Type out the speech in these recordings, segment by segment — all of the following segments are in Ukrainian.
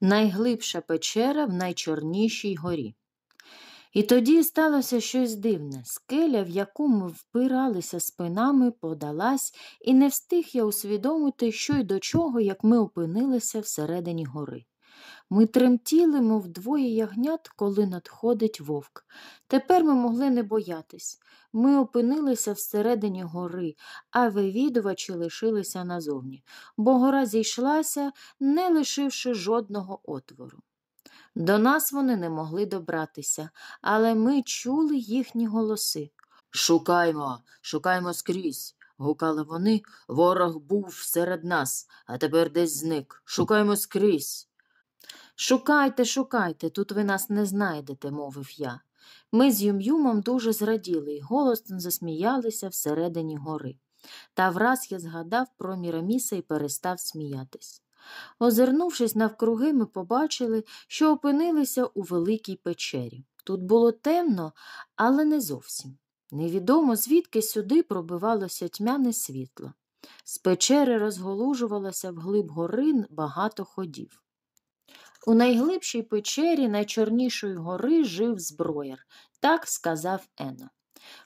найглибша печера в найчорнішій горі. І тоді сталося щось дивне. Скеля, в яку ми впиралися спинами, подалась, і не встиг я усвідомити, що й до чого, як ми опинилися всередині гори. Ми тремтіли, мов двоє ягнят, коли надходить вовк. Тепер ми могли не боятись. Ми опинилися всередині гори, а вивідувачі лишилися назовні, бо гора зійшлася, не лишивши жодного отвору. До нас вони не могли добратися, але ми чули їхні голоси. Шукаймо, шукаймо скрізь. гукали вони. Ворог був серед нас, а тепер десь зник. Шукаймо скрізь. Шукайте, шукайте, тут ви нас не знайдете, мовив я. Ми з Юм-Юмом дуже зраділи і голосно засміялися всередині гори. Та враз я згадав про Міраміса і перестав сміятись. Озирнувшись навкруги, ми побачили, що опинилися у великій печері. Тут було темно, але не зовсім. Невідомо звідки сюди пробивалося тьмяне світло. З печери розголужувалося вглиб горин багато ходів. У найглибшій печері найчорнішої гори жив зброєр, так сказав Ено.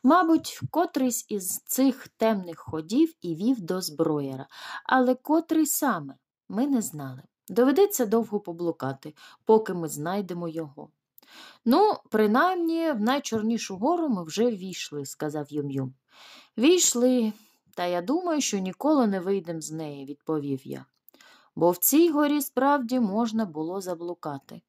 Мабуть, котрийсь із цих темних ходів і вів до зброєра, але котрий саме ми не знали. Доведеться довго поблукати, поки ми знайдемо його. Ну, принаймні, в найчорнішу гору ми вже ввійшли, сказав Юм-Юм. Війшли, та я думаю, що ніколи не вийдемо з неї, відповів я бо в цій горі справді можна було заблукати.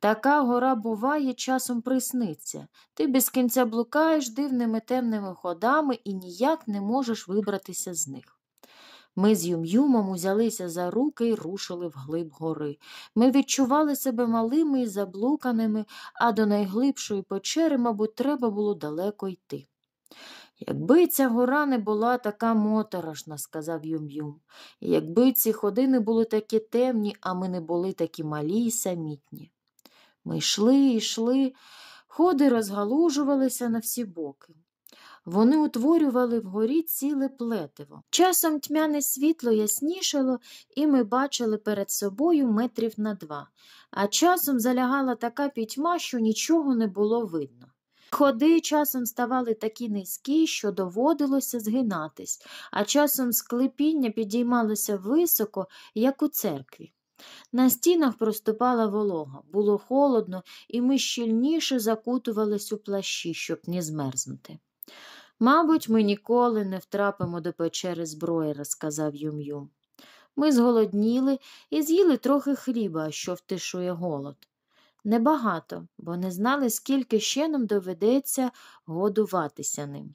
Така гора буває, часом присниться. Ти без кінця блукаєш дивними темними ходами і ніяк не можеш вибратися з них. Ми з юм'юмом узялися за руки і рушили вглиб гори. Ми відчували себе малими і заблуканими, а до найглибшої печери, мабуть, треба було далеко йти. Якби ця гора не була така моторошна, сказав Юм-Юм, якби ці ходи не були такі темні, а ми не були такі малі й самітні. Ми йшли, йшли, ходи розгалужувалися на всі боки. Вони утворювали вгорі ціле плетиво. Часом тьмяне світло яснішало, і ми бачили перед собою метрів на два, а часом залягала така пітьма, що нічого не було видно. Ходи часом ставали такі низькі, що доводилося згинатись, а часом склепіння підіймалося високо, як у церкві. На стінах проступала волога, було холодно, і ми щільніше закутувались у плащі, щоб не змерзнути. Мабуть, ми ніколи не втрапимо до печери зброєра, розказав Юм Юм. Ми зголодніли і з'їли трохи хліба, що втишує голод небагато, бо не знали, скільки ще нам доведеться годуватися ним.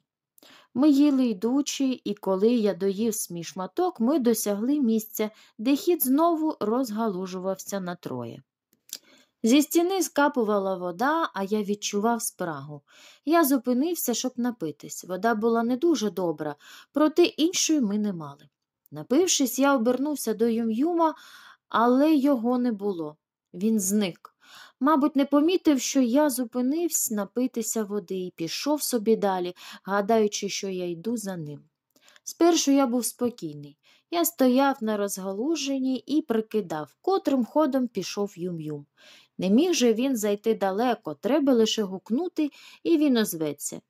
Ми їли йдучи, і коли я доїв свій шматок, ми досягли місця, де хід знову розгалужувався на троє. Зі стіни скапувала вода, а я відчував спрагу. Я зупинився, щоб напитись. Вода була не дуже добра, проте іншої ми не мали. Напившись, я обернувся до Юм-Юма, але його не було. Він зник. Мабуть, не помітив, що я зупинився напитися води і пішов собі далі, гадаючи, що я йду за ним. Спершу я був спокійний. Я стояв на розгалуженні і прикидав, котрим ходом пішов юм-юм. Не міг же він зайти далеко, треба лише гукнути, і він озветься.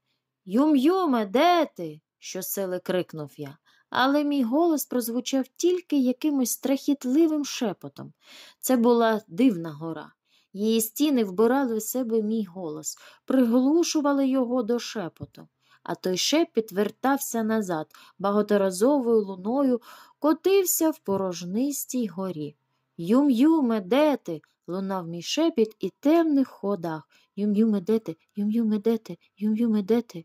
Юм-юме, де ти? щосили крикнув я. Але мій голос прозвучав тільки якимось страхітливим шепотом. Це була дивна гора. Її стіни вбирали в себе мій голос, приглушували його до шепоту, а той шепіт вертався назад, багаторазовою луною котився в порожнистій горі. Юм юме, де ти? лунав мій шепіт і темних ходах. Юм юме, де ти? Юм юме, де ти? Юм юме, де ти?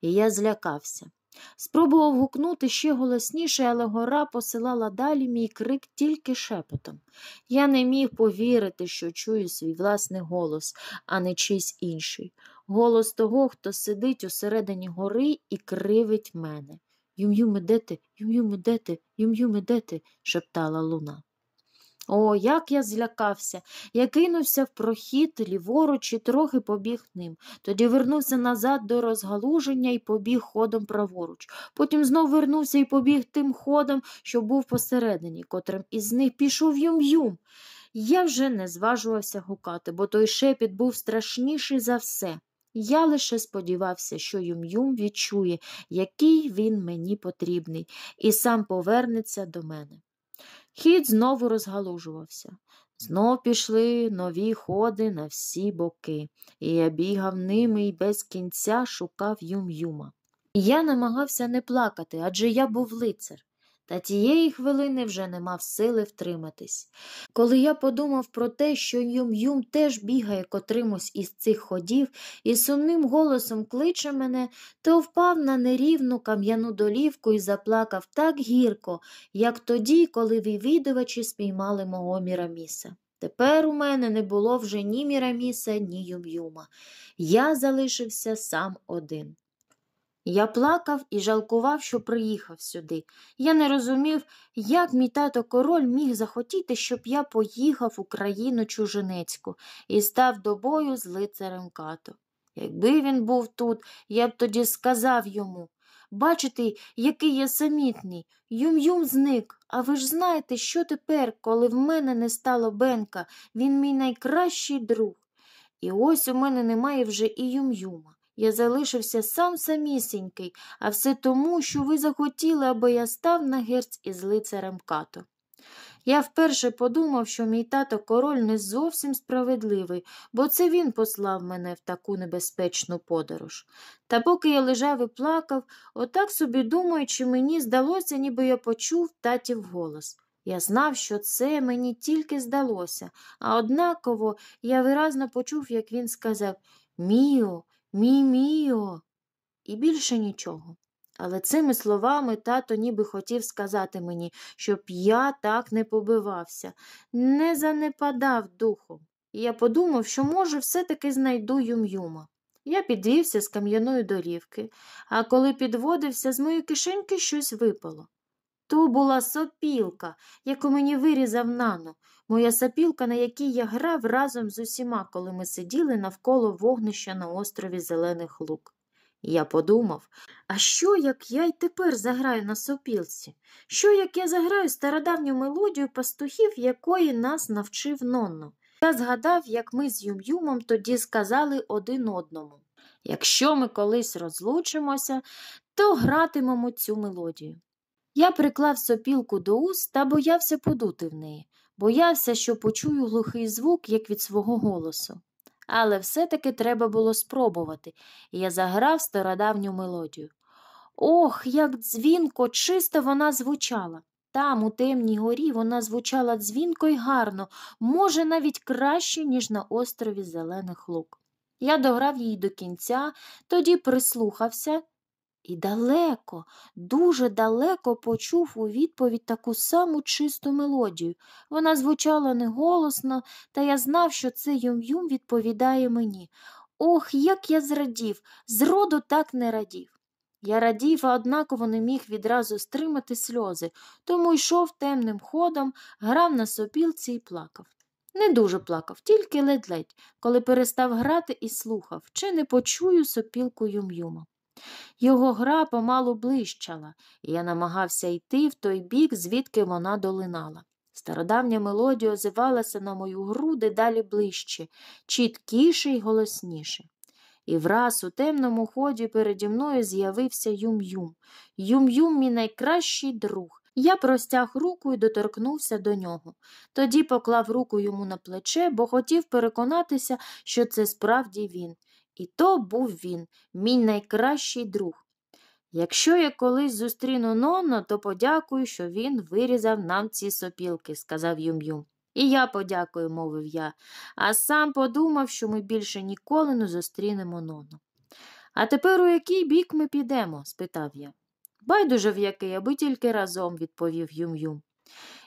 І я злякався. Спробував гукнути ще голосніше, але гора посилала далі мій крик тільки шепотом. Я не міг повірити, що чую свій власний голос, а не чийсь інший. Голос того, хто сидить усередині гори і кривить мене. Юм-юм, де ти? Юм-юм, де ти? Юм-юм, де ти? шептала луна. О, як я злякався. Я кинувся в прохід ліворуч і трохи побіг ним. Тоді вернувся назад до розгалуження і побіг ходом праворуч. Потім знов вернувся і побіг тим ходом, що був посередині, котрим із них пішов юм-юм. Я вже не зважувався гукати, бо той шепіт був страшніший за все. Я лише сподівався, що юм-юм відчує, який він мені потрібний, і сам повернеться до мене. Хід знову розгалужувався. Знов пішли нові ходи на всі боки, і я бігав ними і без кінця шукав юм-юма. Я намагався не плакати, адже я був лицар та тієї хвилини вже не мав сили втриматись. Коли я подумав про те, що юм-юм теж бігає котримось із цих ходів і сумним голосом кличе мене, то впав на нерівну кам'яну долівку і заплакав так гірко, як тоді, коли вивідувачі спіймали мого міраміса. Тепер у мене не було вже ні міраміса, ні юм-юма. Я залишився сам один. Я плакав і жалкував, що приїхав сюди. Я не розумів, як мій тато король міг захотіти, щоб я поїхав у країну чужинецьку і став до бою з лицарем като. Якби він був тут, я б тоді сказав йому бачите, який я самітний. Юм юм зник. А ви ж знаєте, що тепер, коли в мене не стало Бенка, він мій найкращий друг. І ось у мене немає вже і юм-юма. Я залишився сам самісінький, а все тому, що ви захотіли, аби я став на герць із лицарем като. Я вперше подумав, що мій тато король не зовсім справедливий, бо це він послав мене в таку небезпечну подорож. Та поки я лежав і плакав, отак собі думаючи, мені здалося, ніби я почув татів голос. Я знав, що це мені тільки здалося, а однаково я виразно почув, як він сказав Міо, Мій міо. І більше нічого. Але цими словами тато ніби хотів сказати мені, щоб я так не побивався, не занепадав духом. І я подумав, що, може, все-таки знайду юм-юма. Я підвівся з кам'яної дорівки, а коли підводився, з моєї кишеньки щось випало. То була сопілка, яку мені вирізав нано. Моя сапілка, на якій я грав разом з усіма, коли ми сиділи навколо вогнища на острові Зелених Лук. Я подумав, а що як я й тепер заграю на сопілці? Що як я заграю стародавню мелодію пастухів, якої нас навчив нонно? Я згадав, як ми з Юм-Юмом тоді сказали один одному якщо ми колись розлучимося, то гратимемо цю мелодію. Я приклав сопілку до уст та боявся подути в неї. Боявся, що почую глухий звук, як від свого голосу. Але все-таки треба було спробувати, і я заграв стародавню мелодію. Ох, як дзвінко, чисто вона звучала. Там, у темній горі, вона звучала дзвінко й гарно, може, навіть краще, ніж на острові Зелених Лук. Я дограв її до кінця, тоді прислухався і далеко, дуже далеко почув у відповідь таку саму чисту мелодію. Вона звучала неголосно, та я знав, що це юм-юм відповідає мені. Ох, як я зрадів, зроду так не радів. Я радів, а однаково не міг відразу стримати сльози, тому йшов темним ходом, грав на сопілці і плакав. Не дуже плакав, тільки ледь-ледь, коли перестав грати і слухав, чи не почую сопілку юм-юма. Його гра помалу блищала, і я намагався йти в той бік, звідки вона долинала. Стародавня мелодія озивалася на мою гру дедалі ближче, чіткіше й голосніше. І враз у темному ході переді мною з'явився Юм-Юм. Юм-Юм – мій найкращий друг. Я простяг руку і доторкнувся до нього. Тоді поклав руку йому на плече, бо хотів переконатися, що це справді він. І то був він, мій найкращий друг. Якщо я колись зустріну Нонно, то подякую, що він вирізав нам ці сопілки, сказав Юм-Юм. І я подякую, мовив я, а сам подумав, що ми більше ніколи не зустрінемо Нонно. А тепер у який бік ми підемо? спитав я. Байдуже в який, аби тільки разом, відповів Юм-Юм.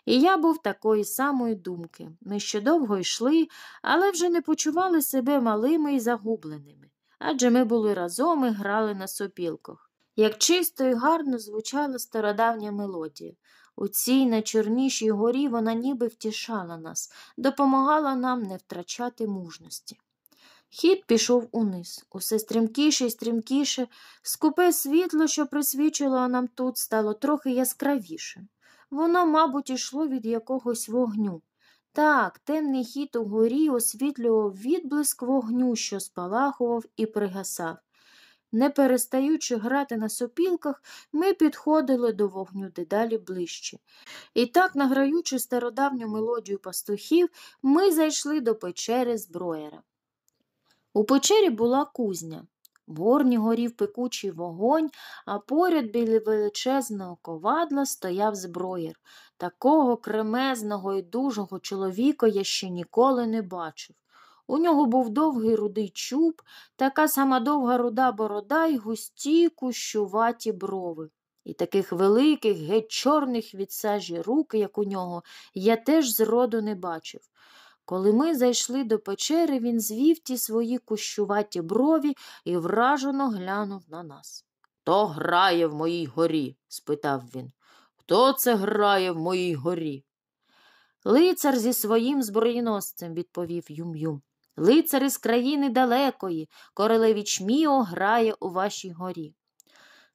І я був такої самої думки. Ми ще довго йшли, але вже не почували себе малими і загубленими, адже ми були разом і грали на сопілках. Як чисто і гарно звучала стародавня мелодія. У цій найчорнішій горі вона ніби втішала нас, допомагала нам не втрачати мужності. Хід пішов униз, усе стрімкіше і стрімкіше, скупе світло, що присвічило нам тут, стало трохи яскравіше. Воно, мабуть, ішло від якогось вогню. Так, темний хід угорі освітлював відблиск вогню, що спалахував і пригасав. Не перестаючи грати на сопілках, ми підходили до вогню дедалі ближче. І так, награючи стародавню мелодію пастухів, ми зайшли до печери зброєра. У печері була кузня горні горів пекучий вогонь, а поряд біля величезного ковадла стояв зброєр. Такого кремезного і дужого чоловіка я ще ніколи не бачив. У нього був довгий рудий чуб, така сама довга руда борода й густі кущуваті брови. І таких великих, геть чорних від сажі рук, як у нього, я теж зроду не бачив. Коли ми зайшли до печери, він звів ті свої кущуваті брові і вражено глянув на нас. Хто грає в моїй горі? спитав він. Хто це грає в моїй горі? Лицар зі своїм збройносцем, відповів Юм-Юм. Лицар із країни далекої, королевіч Міо грає у вашій горі.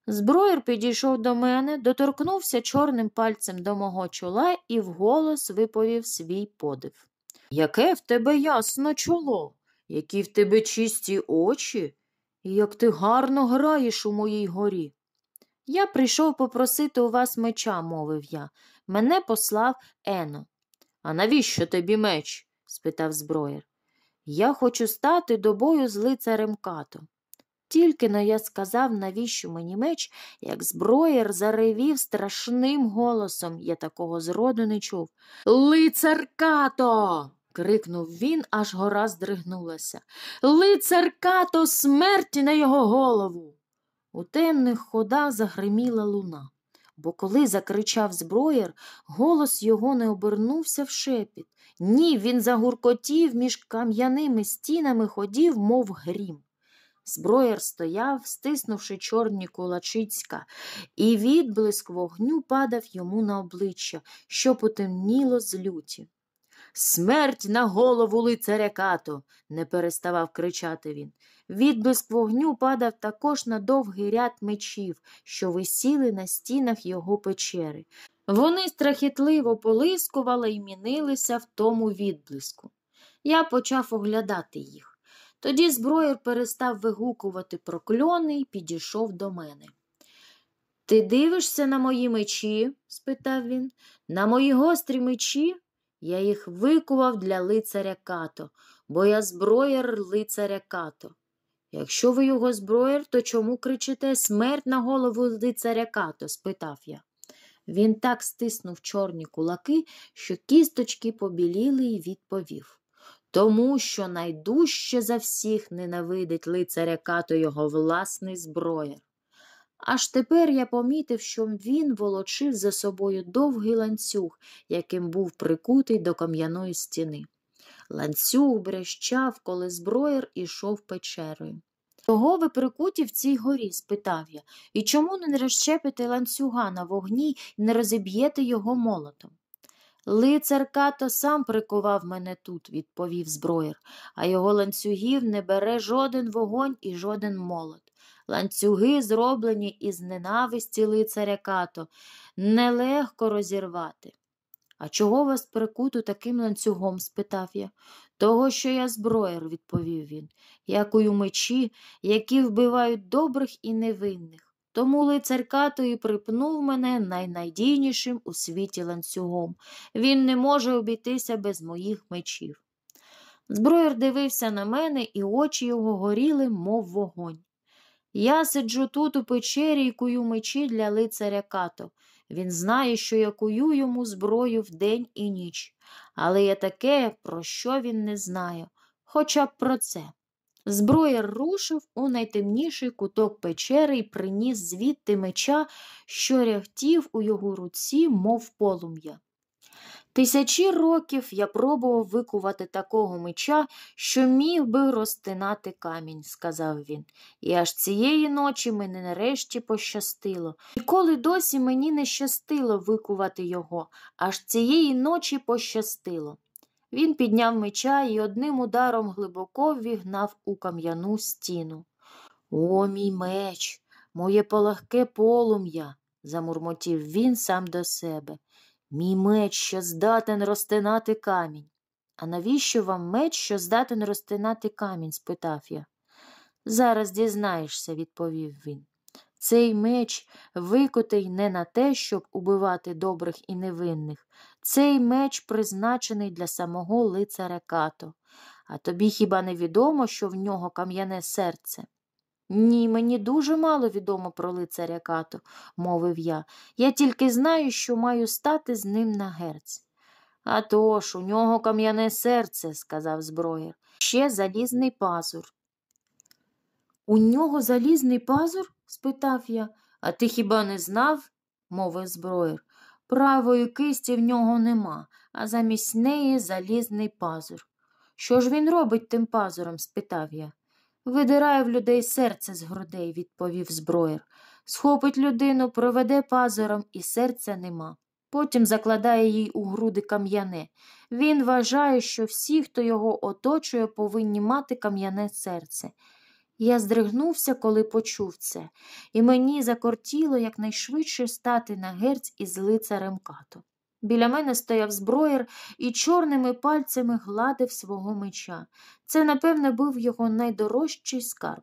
Зброєр підійшов до мене, доторкнувся чорним пальцем до мого чола і вголос виповів свій подив. Яке в тебе ясне чоло, які в тебе чисті очі, і як ти гарно граєш у моїй горі. Я прийшов попросити у вас меча, мовив я. Мене послав Ено. А навіщо тобі меч? спитав зброєр. Я хочу стати до бою з лицарем като. Тільки но я сказав, навіщо мені меч, як зброєр заревів страшним голосом, я такого зроду не чув. Лицар като! крикнув він, аж гора здригнулася. Лицар като смерті на його голову. У темних ходах загриміла луна, бо коли закричав зброєр, голос його не обернувся в шепіт. Ні, він загуркотів між кам'яними стінами ходів, мов грім. Зброєр стояв, стиснувши чорні кулачицька, і відблиск вогню падав йому на обличчя, що потемніло з люті. Смерть на голову лицаря като, не переставав кричати він. Відблиск вогню падав також на довгий ряд мечів, що висіли на стінах його печери. Вони страхітливо полискували і мінилися в тому відблиску. Я почав оглядати їх. Тоді зброєр перестав вигукувати прокльони і підійшов до мене. Ти дивишся на мої мечі? спитав він, на мої гострі мечі? Я їх викував для лицаря като, бо я зброєр лицаря като. Якщо ви його зброєр, то чому кричите смерть на голову лицаря като? спитав я. Він так стиснув чорні кулаки, що кісточки побіліли і відповів. Тому що найдужче за всіх ненавидить лицаря като його власний зброєр. Аж тепер я помітив, що він волочив за собою довгий ланцюг, яким був прикутий до кам'яної стіни. Ланцюг брещав, коли зброєр ішов печерою. Чого ви прикуті в цій горі? спитав я, і чому не розчепите ланцюга на вогні і не розіб'єте його молотом? Лицар като сам прикував мене тут, відповів зброєр, а його ланцюгів не бере жоден вогонь і жоден молот. Ланцюги зроблені із ненависті лицаря като, нелегко розірвати. А чого вас прикуту таким ланцюгом? спитав я. Того, що я зброєр, відповів він, якою мечі, які вбивають добрих і невинних. Тому лицар като і припнув мене найнадійнішим у світі ланцюгом. Він не може обійтися без моїх мечів. Зброєр дивився на мене, і очі його горіли, мов вогонь. Я сиджу тут у печері і кую мечі для лицаря като. Він знає, що я кую йому зброю вдень і ніч, але є таке, про що він не знає, хоча б про це. Зброєр рушив у найтемніший куток печери і приніс звідти меча, що рягтів у його руці, мов полум'я. Тисячі років я пробував викувати такого меча, що міг би розтинати камінь, сказав він, і аж цієї ночі мені нарешті пощастило. Ніколи досі мені не щастило викувати його, аж цієї ночі пощастило. Він підняв меча і одним ударом глибоко вігнав у кам'яну стіну. О, мій меч, моє полагке полум'я, замурмотів він сам до себе. Мій меч, що здатен розтинати камінь. А навіщо вам меч, що здатен розтинати камінь? спитав я. Зараз дізнаєшся, відповів він. Цей меч викотий не на те, щоб убивати добрих і невинних. Цей меч призначений для самого лицаря като. А тобі хіба не відомо, що в нього кам'яне серце? Ні, мені дуже мало відомо про лицаря като, мовив я. Я тільки знаю, що маю стати з ним на герць. «А тож, у нього кам'яне серце, сказав зброєр, ще залізний пазур. У нього залізний пазур? спитав я, а ти хіба не знав? мовив зброєр. Правої кисті в нього нема, а замість неї залізний пазур. Що ж він робить тим пазуром? спитав я. Видирає в людей серце з грудей, відповів зброєр. Схопить людину, проведе пазуром, і серця нема. Потім закладає їй у груди кам'яне. Він вважає, що всі, хто його оточує, повинні мати кам'яне серце. Я здригнувся, коли почув це, і мені закортіло якнайшвидше стати на герць із лицарем като. Біля мене стояв зброєр і чорними пальцями гладив свого меча. Це, напевне, був його найдорожчий скарб.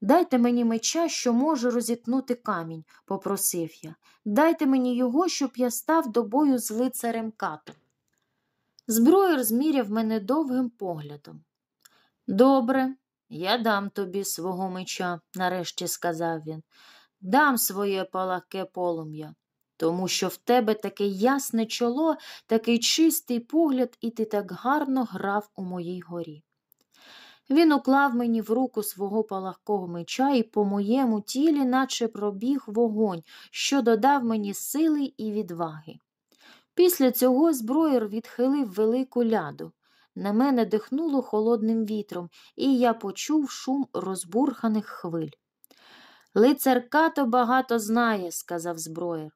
Дайте мені меча, що може розітнути камінь, попросив я. Дайте мені його, щоб я став до бою з лицарем катом. Зброєр зміряв мене довгим поглядом. Добре, я дам тобі свого меча, нарешті сказав він. Дам своє палаке полум'я тому що в тебе таке ясне чоло, такий чистий погляд, і ти так гарно грав у моїй горі. Він уклав мені в руку свого палахкого меча, і по моєму тілі, наче пробіг вогонь, що додав мені сили і відваги. Після цього зброєр відхилив велику ляду. На мене дихнуло холодним вітром, і я почув шум розбурханих хвиль. Лицар Като багато знає, сказав зброєр.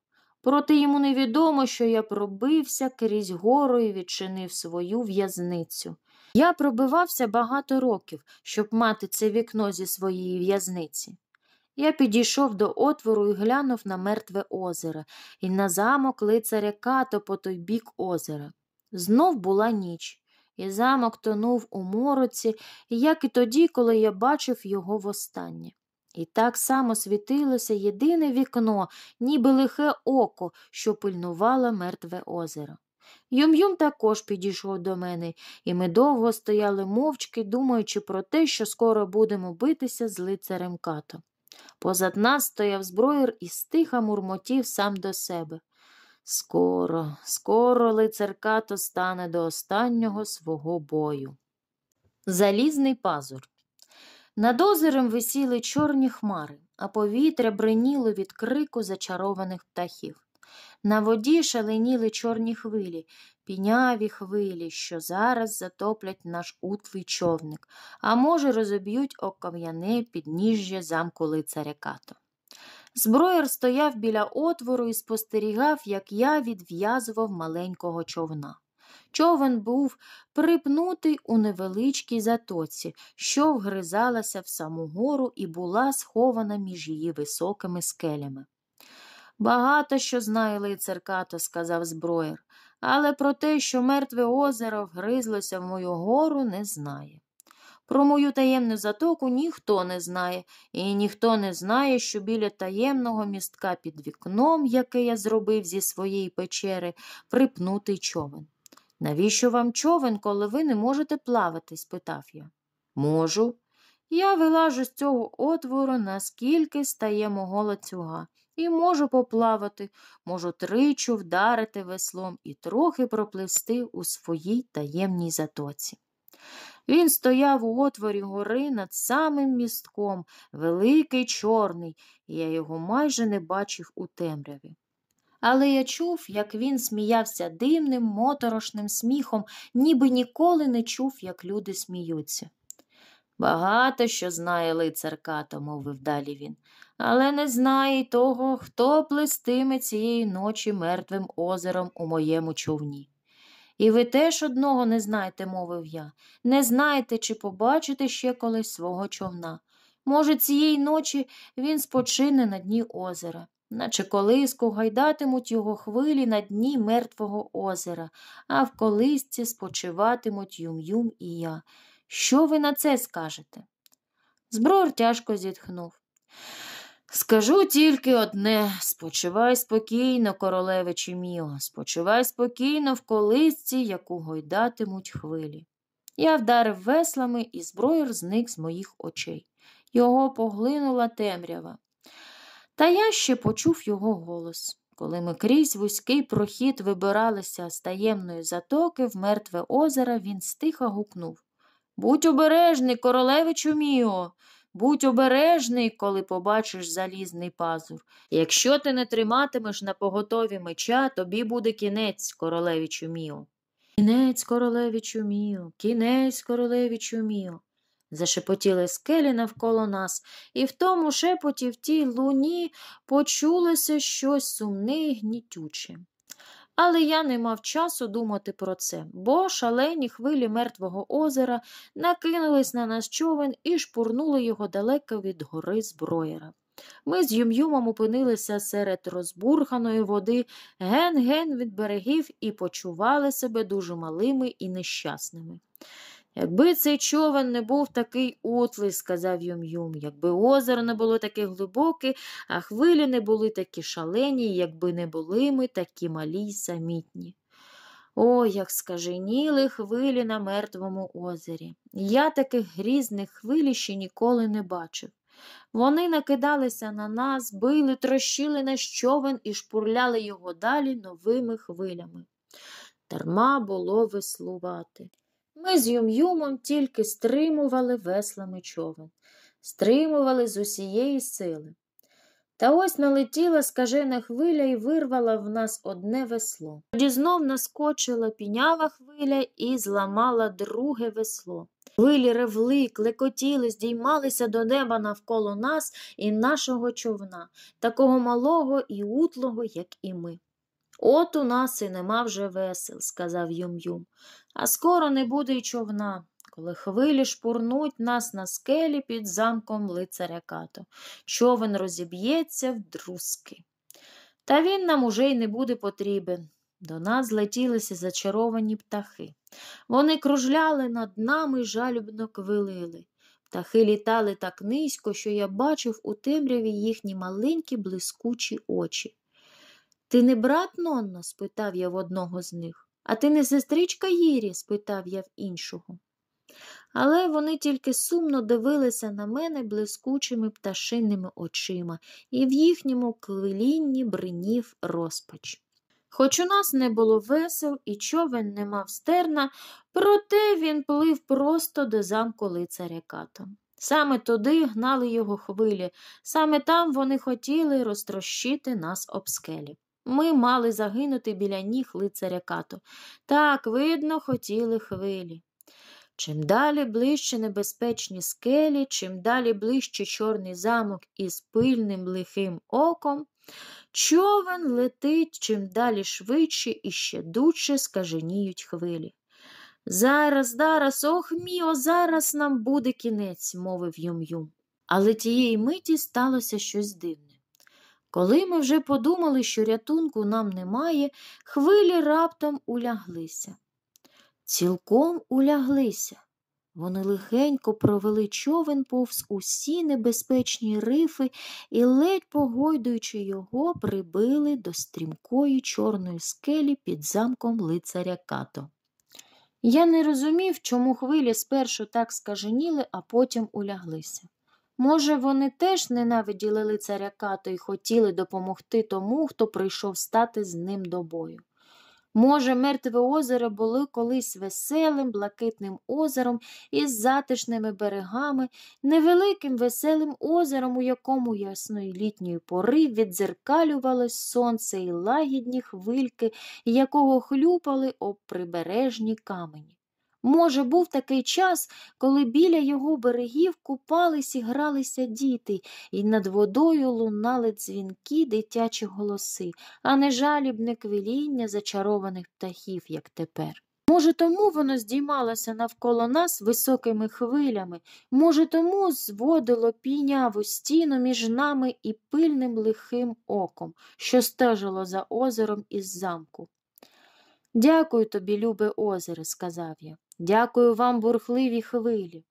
Проте йому невідомо, що я пробився крізь гору і відчинив свою в'язницю. Я пробивався багато років, щоб мати це вікно зі своєї в'язниці. Я підійшов до отвору і глянув на мертве озеро і на замок лицаря като по той бік озера. Знов була ніч, і замок тонув у мороці, як і тоді, коли я бачив його востаннє. І так само світилося єдине вікно, ніби лихе око, що пильнувало мертве озеро. Юм-Юм також підійшов до мене, і ми довго стояли мовчки, думаючи про те, що скоро будемо битися з лицарем като. Позад нас стояв зброєр і стиха мурмотів сам до себе. Скоро, скоро лицар като стане до останнього свого бою. Залізний пазур над озером висіли чорні хмари, а повітря бриніло від крику зачарованих птахів. На воді шаленіли чорні хвилі, піняві хвилі, що зараз затоплять наш утлий човник, а може, розоб'ють окам'яне підніжжя замку лицаря Като. Зброєр стояв біля отвору і спостерігав, як я відв'язував маленького човна. Човен був припнутий у невеличкій затоці, що вгризалася в саму гору і була схована між її високими скелями. Багато що знає лицар Като, сказав зброєр, але про те, що мертве озеро вгризлося в мою гору, не знає. Про мою таємну затоку ніхто не знає, і ніхто не знає, що біля таємного містка під вікном, яке я зробив зі своєї печери, припнутий човен. Навіщо вам човен, коли ви не можете плавати? спитав я. Можу. Я вилажу з цього отвору, наскільки стає мого лацюга, і можу поплавати, можу тричу вдарити веслом і трохи проплисти у своїй таємній затоці. Він стояв у отворі гори над самим містком, великий чорний, і я його майже не бачив у темряві але я чув, як він сміявся дивним, моторошним сміхом, ніби ніколи не чув, як люди сміються. Багато що знає лицар Като, мовив далі він, але не знає й того, хто плестиме цієї ночі мертвим озером у моєму човні. І ви теж одного не знаєте, мовив я, не знаєте, чи побачите ще колись свого човна. Може, цієї ночі він спочине на дні озера наче колиску гайдатимуть його хвилі на дні мертвого озера, а в колисці спочиватимуть юм-юм і я. Що ви на це скажете? Зброр тяжко зітхнув. Скажу тільки одне спочивай спокійно, королевичі міло, спочивай спокійно в колисці, яку гойдатимуть хвилі. Я вдарив веслами, і зброєр зник з моїх очей. Його поглинула темрява. Та я ще почув його голос. Коли ми крізь вузький прохід вибиралися з таємної затоки в мертве озеро, він стиха гукнув Будь обережний, королевичу міо, будь обережний, коли побачиш залізний пазур. Якщо ти не триматимеш на поготові меча, тобі буде кінець, королевичу міо. Кінець королевичу міо, кінець королевичу міо. Зашепотіли скелі навколо нас, і в тому шепоті в тій луні почулося щось сумне і гнітюче. Але я не мав часу думати про це, бо шалені хвилі Мертвого озера накинулись на нас човен і шпурнули його далеко від гори зброєра. Ми з юмюмом опинилися серед розбурханої води ген-ген від берегів і почували себе дуже малими і нещасними. Якби цей човен не був такий утлий, сказав Юм Юм, якби озеро не було таке глибоке, а хвилі не були такі шалені, якби не були ми такі малі й самітні. О, як скаженіли хвилі на мертвому озері. Я таких грізних хвилі ще ніколи не бачив. Вони накидалися на нас, били, трощили на човен і шпурляли його далі новими хвилями. Дарма було веслувати. Ми з Юм-Юмом тільки стримували веслами човен, стримували з усієї сили. Та ось налетіла скажена хвиля і вирвала в нас одне весло. Тоді знов наскочила пінява хвиля і зламала друге весло. Хвилі ревли, клекотіли, здіймалися до неба навколо нас і нашого човна, такого малого і утлого, як і ми. От у нас і нема вже весел, сказав Юм-Юм, а скоро не буде й човна, коли хвилі шпурнуть нас на скелі під замком лицаря като. Човен розіб'ється в друзки. Та він нам уже й не буде потрібен. До нас злетілися зачаровані птахи. Вони кружляли над нами й жалюбно квилили. Птахи літали так низько, що я бачив у темряві їхні маленькі блискучі очі. Ти не брат Нонно? спитав я в одного з них, а ти не сестричка Їрі? спитав я в іншого. Але вони тільки сумно дивилися на мене блискучими пташинними очима, і в їхньому квилінні бринів розпач. Хоч у нас не було весел і човен не мав стерна, проте він плив просто до замку лицаря Ката. Саме туди гнали його хвилі, саме там вони хотіли розтрощити нас об скелі. Ми мали загинути біля ніг лицаря като. Так, видно, хотіли хвилі. Чим далі ближче небезпечні скелі, чим далі ближче чорний замок із пильним лихим оком, човен летить чим далі швидше і ще дужче скаженіють хвилі. Зараз, зараз, ох міо, зараз нам буде кінець, мовив Юм Юм. Але тієї миті сталося щось дивне. Коли ми вже подумали, що рятунку нам немає, хвилі раптом уляглися. Цілком уляглися. Вони легенько провели човен повз усі небезпечні рифи і, ледь погойдуючи його, прибили до стрімкої чорної скелі під замком лицаря като. Я не розумів, чому хвилі спершу так скаженіли, а потім уляглися. Може, вони теж ненавиділи лицаря като і хотіли допомогти тому, хто прийшов стати з ним до бою. Може, мертве озеро було колись веселим, блакитним озером із затишними берегами, невеликим веселим озером, у якому ясної літньої пори відзеркалювалось сонце і лагідні хвильки, якого хлюпали об прибережні камені. Може, був такий час, коли біля його берегів купались і гралися діти, і над водою лунали дзвінки дитячі голоси, а не жалібне квіління зачарованих птахів, як тепер. Може, тому воно здіймалося навколо нас високими хвилями, може, тому зводило піняву стіну між нами і пильним лихим оком, що стежило за озером із замку. Дякую тобі, любе озеро, сказав я, дякую вам бурхливі хвилі.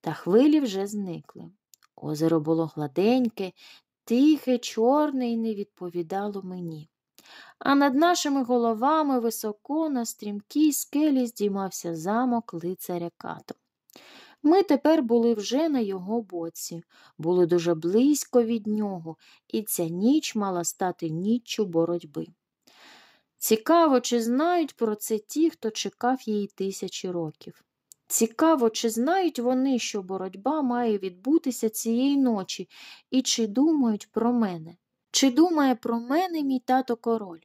Та хвилі вже зникли. Озеро було гладеньке, тихе, чорне і не відповідало мені. А над нашими головами високо на стрімкій скелі здіймався замок лицаря като. Ми тепер були вже на його боці, були дуже близько від нього, і ця ніч мала стати ніччю боротьби. Цікаво, чи знають про це ті, хто чекав її тисячі років. Цікаво, чи знають вони, що боротьба має відбутися цієї ночі, і чи думають про мене? Чи думає про мене мій тато король?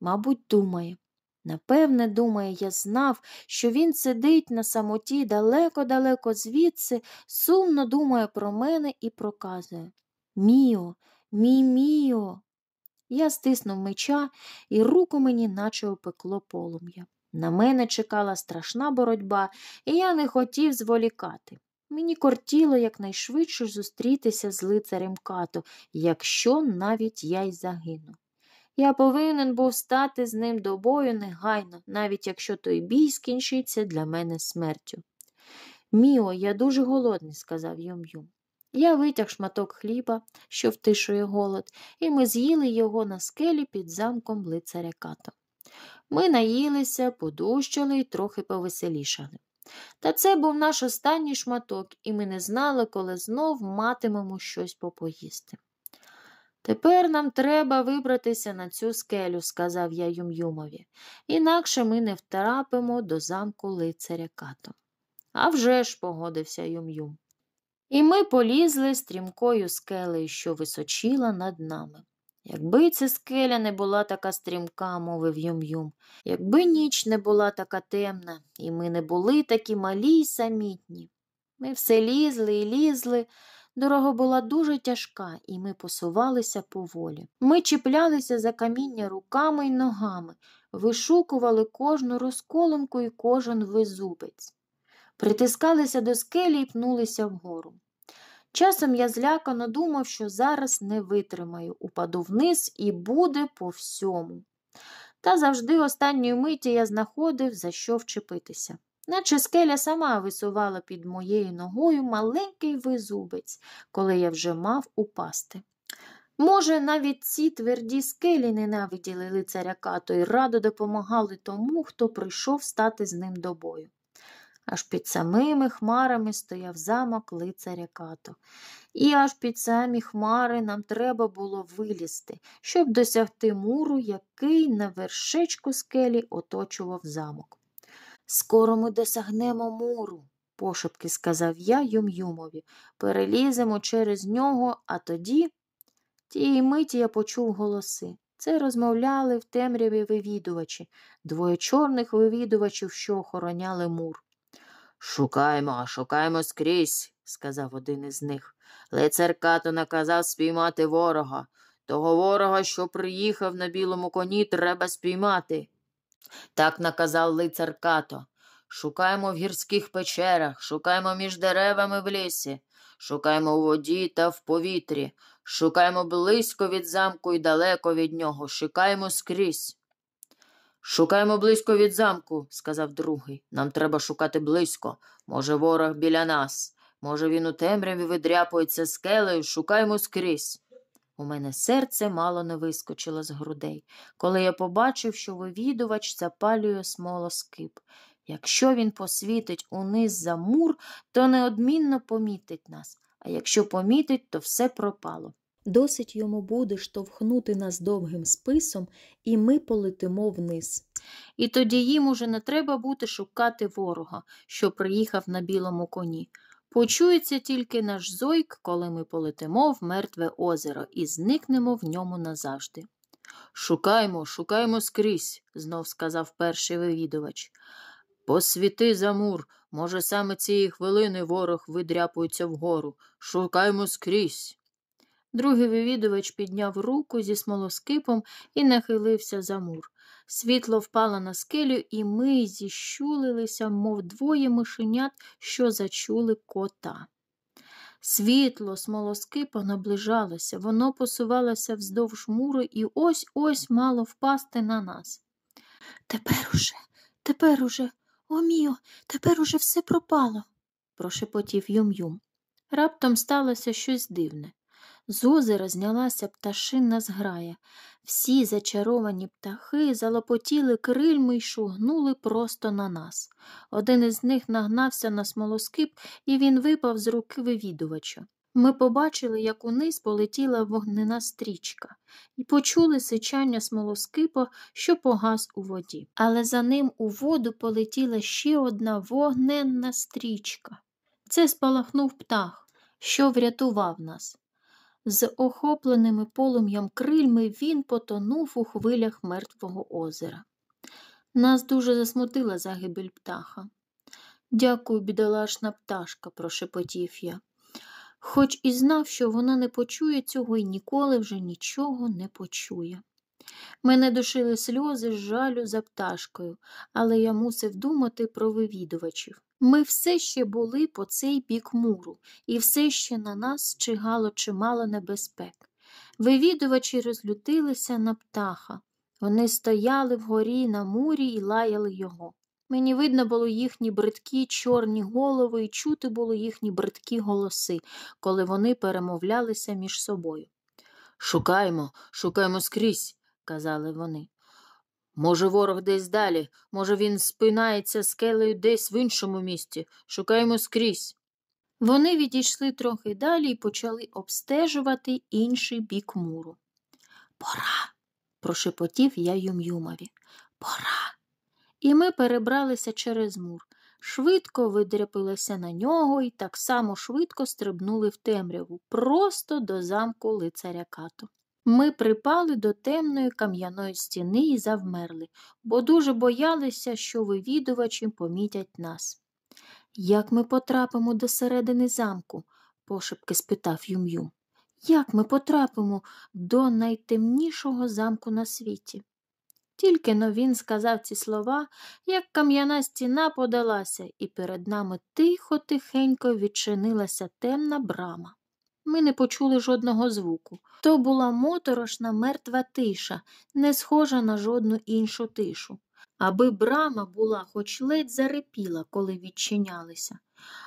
Мабуть, думає. Напевне, думає, я знав, що він сидить на самоті далеко-далеко звідси, сумно думає про мене і проказує Міо, мій міо, я стиснув меча, і руку мені наче опекло полум'я. На мене чекала страшна боротьба, і я не хотів зволікати. Мені кортіло якнайшвидше зустрітися з лицарем като, якщо навіть я й загину. Я повинен був стати з ним до бою негайно, навіть якщо той бій скінчиться для мене смертю. Міо, я дуже голодний, сказав Юм-Юм. Я витяг шматок хліба, що втишує голод, і ми з'їли його на скелі під замком лицаря ката. Ми наїлися, подущали і трохи повеселішали. Та це був наш останній шматок, і ми не знали, коли знов матимемо щось попоїсти. Тепер нам треба вибратися на цю скелю, сказав я Юм-Юмові, інакше ми не втрапимо до замку лицаря като. «А вже ж», – погодився Юм-Юм і ми полізли стрімкою скелею, що височіла над нами. Якби ця скеля не була така стрімка, мовив Юм-Юм, якби ніч не була така темна, і ми не були такі малі й самітні. Ми все лізли і лізли. Дорога була дуже тяжка, і ми посувалися поволі. Ми чіплялися за каміння руками й ногами, вишукували кожну розколонку і кожен везубець, притискалися до скелі і пнулися вгору. Часом я злякано думав, що зараз не витримаю, упаду вниз і буде по всьому. Та завжди останньої миті я знаходив, за що вчепитися. Наче скеля сама висувала під моєю ногою маленький визубець, коли я вже мав упасти. Може, навіть ці тверді скелі ненавиділи лицаря като і радо допомагали тому, хто прийшов стати з ним до бою. Аж під самими хмарами стояв замок лицаря като. І аж під самі хмари нам треба було вилізти, щоб досягти муру, який на вершечку скелі оточував замок. Скоро ми досягнемо муру, пошепки сказав я Юм-Юмові. Переліземо через нього, а тоді. Тієї миті я почув голоси. Це розмовляли в темряві вивідувачі, двоє чорних вивідувачів, що охороняли мур. Шукаємо, шукаємо скрізь, сказав один із них. Лицар Като наказав спіймати ворога. Того ворога, що приїхав на білому коні, треба спіймати. Так наказав лицар Като. Шукаємо в гірських печерах, шукаємо між деревами в лісі, шукаємо у воді та в повітрі, шукаємо близько від замку і далеко від нього, шукаємо скрізь. Шукаємо близько від замку, сказав другий. Нам треба шукати близько. Може, ворог біля нас. Може, він у темряві видряпується скелею, шукаємо скрізь. У мене серце мало не вискочило з грудей, коли я побачив, що вивідувач запалює смолоскип. Якщо він посвітить униз за мур, то неодмінно помітить нас, а якщо помітить, то все пропало. Досить йому буде штовхнути нас довгим списом, і ми полетимо вниз. І тоді їм уже не треба буде шукати ворога, що приїхав на білому коні. Почується тільки наш зойк, коли ми полетимо в мертве озеро і зникнемо в ньому назавжди. Шукаємо, шукаємо скрізь, знов сказав перший вивідувач. Посвіти за мур, може, саме цієї хвилини ворог видряпується вгору. Шукаємо скрізь. Другий вивідувач підняв руку зі смолоскипом і нахилився за мур. Світло впало на скелю, і ми зіщулилися, мов двоє мишенят, що зачули кота. Світло смолоскипа наближалося, воно посувалося вздовж муру і ось ось мало впасти на нас. Тепер уже, тепер уже, о міо, тепер уже все пропало, прошепотів Юм-Юм. Раптом сталося щось дивне. З озера знялася пташинна зграя. Всі зачаровані птахи залопотіли крильми й шугнули просто на нас. Один із них нагнався на смолоскип, і він випав з руки вивідувача. Ми побачили, як униз полетіла вогнена стрічка, і почули сичання смолоскипа, що погас у воді. Але за ним у воду полетіла ще одна вогненна стрічка. Це спалахнув птах, що врятував нас. З охопленими полум'ям крильми він потонув у хвилях мертвого озера. Нас дуже засмутила загибель птаха. Дякую, бідолашна пташка, прошепотів я, хоч і знав, що вона не почує цього і ніколи вже нічого не почує. Мене душили сльози з жалю за пташкою, але я мусив думати про вивідувачів. Ми все ще були по цей бік муру, і все ще на нас чигало чимало небезпек. Вивідувачі розлютилися на птаха. Вони стояли вгорі на мурі і лаяли його. Мені видно було їхні бридкі чорні голови, і чути було їхні бридкі голоси, коли вони перемовлялися між собою. Шукаємо, шукаємо скрізь, казали вони. Може, ворог десь далі, може, він спинається скелею десь в іншому місці, шукаємо скрізь. Вони відійшли трохи далі і почали обстежувати інший бік муру. Пора, прошепотів я Юм-Юмові. Пора. І ми перебралися через мур. Швидко видряпилися на нього і так само швидко стрибнули в темряву, просто до замку лицаря като. Ми припали до темної кам'яної стіни і завмерли, бо дуже боялися, що вивідувачі помітять нас. Як ми потрапимо до середини замку? пошепки спитав юм'ю, юм Як ми потрапимо до найтемнішого замку на світі? Тільки но він сказав ці слова, як кам'яна стіна подалася, і перед нами тихо тихенько відчинилася темна брама. Ми не почули жодного звуку. То була моторошна мертва тиша, не схожа на жодну іншу тишу. Аби брама була, хоч ледь зарипіла, коли відчинялися,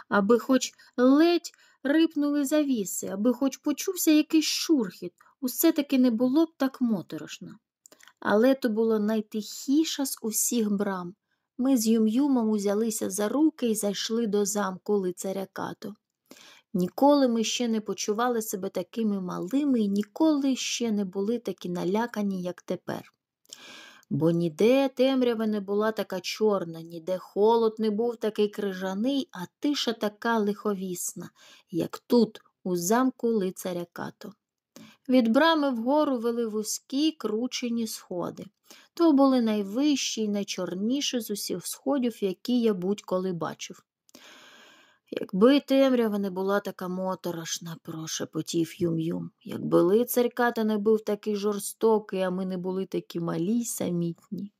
аби хоч ледь рипнули завіси, аби хоч почувся якийсь шурхіт, усе таки не було б так моторошно. Але то було найтихіша з усіх брам. Ми з Юм-Юмом узялися за руки і зайшли до замку лицаря Като. Ніколи ми ще не почували себе такими малими і ніколи ще не були такі налякані, як тепер. Бо ніде темрява не була така чорна, ніде холод не був такий крижаний, а тиша така лиховісна, як тут, у замку лицаря като. Від брами вгору вели вузькі кручені сходи. То були найвищі й найчорніші з усіх сходів, які я будь-коли бачив. Якби темрява не була така моторошна, прошепотів юм-юм. Якби лицар ката не був такий жорстокий, а ми не були такі малі й самітні.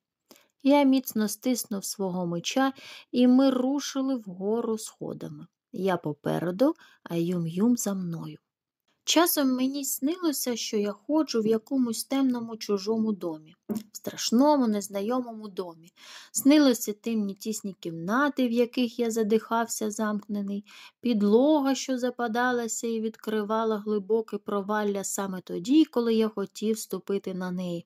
Я міцно стиснув свого меча, і ми рушили вгору сходами. Я попереду, а юм-юм за мною. Часом мені снилося, що я ходжу в якомусь темному чужому домі, в страшному, незнайомому домі. Снилися темні тісні кімнати, в яких я задихався, замкнений, підлога, що западалася і відкривала глибоке провалля саме тоді, коли я хотів ступити на неї.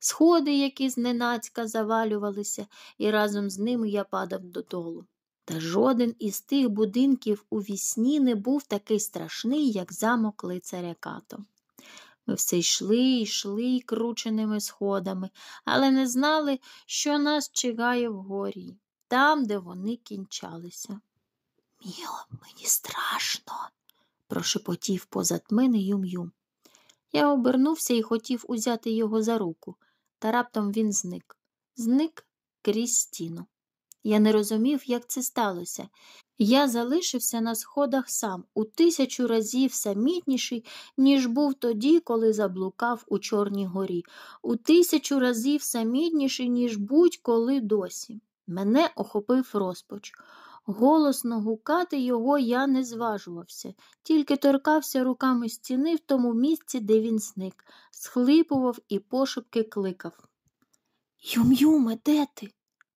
Сходи, які зненацька завалювалися, і разом з ними я падав додолу. Та жоден із тих будинків у вісні не був такий страшний, як замок лицаря Като. Ми все йшли й йшли крученими сходами, але не знали, що нас чекає вгорі, там, де вони кінчалися. Міло, мені страшно, прошепотів позад мене юм-юм. Я обернувся і хотів узяти його за руку, та раптом він зник, зник крізь стіну. Я не розумів, як це сталося. Я залишився на сходах сам у тисячу разів самітніший, ніж був тоді, коли заблукав у Чорній горі, у тисячу разів самітніший, ніж будь-коли досі. Мене охопив розпач. Голосно гукати його я не зважувався, тільки торкався руками стіни в тому місці, де він зник, схлипував і пошепки кликав. Юм-юме, де ти?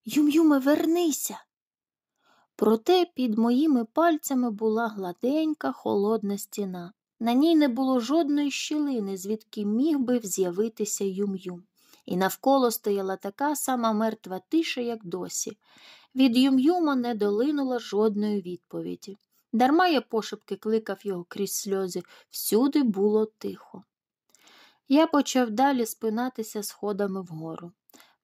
Юм'юме, вернися. Проте під моїми пальцями була гладенька холодна стіна. На ній не було жодної щілини, звідки міг би з'явитися юм І навколо стояла така сама мертва тиша, як досі. Від Юм'юма не долинула жодної відповіді. Дарма я пошепки кликав його крізь сльози, всюди було тихо. Я почав далі спинатися сходами вгору.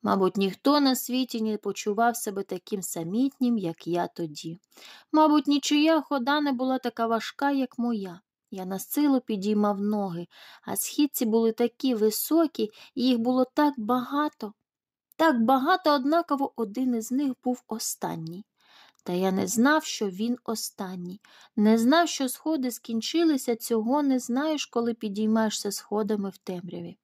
Мабуть, ніхто на світі не почував себе таким самітнім, як я тоді. Мабуть, нічия хода не була така важка, як моя. Я на силу підіймав ноги, а східці були такі високі, і їх було так багато. Так багато, однаково, один із них був останній. Та я не знав, що він останній, не знав, що сходи скінчилися, цього не знаєш, коли підіймаєшся сходами в темряві.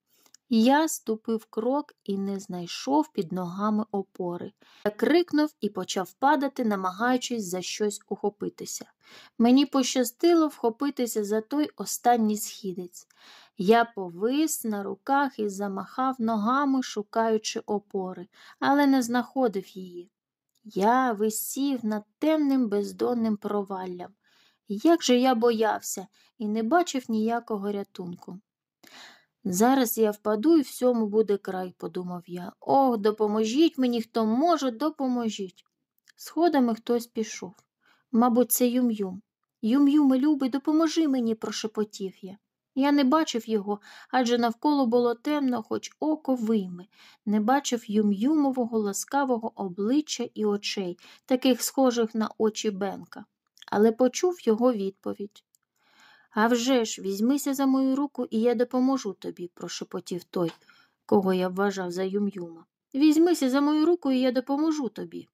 Я ступив крок і не знайшов під ногами опори. Я крикнув і почав падати, намагаючись за щось ухопитися. Мені пощастило вхопитися за той останній східець. Я повис на руках і замахав ногами, шукаючи опори, але не знаходив її. Я висів над темним бездонним проваллям. Як же я боявся і не бачив ніякого рятунку. Зараз я впаду і всьому буде край, подумав я. Ох, допоможіть мені, хто може, допоможіть. Сходами хтось пішов. Мабуть, це Юм-Юм. Юм-Юми, любий, допоможи мені, прошепотів я. Я не бачив його, адже навколо було темно, хоч око вийми, не бачив юм-юмового ласкавого обличчя і очей, таких схожих на очі Бенка, але почув його відповідь «А вже ж, візьмися за мою руку, і я допоможу тобі, прошепотів той, кого я вважав за Юм-Юма. Візьмися за мою руку, і я допоможу тобі.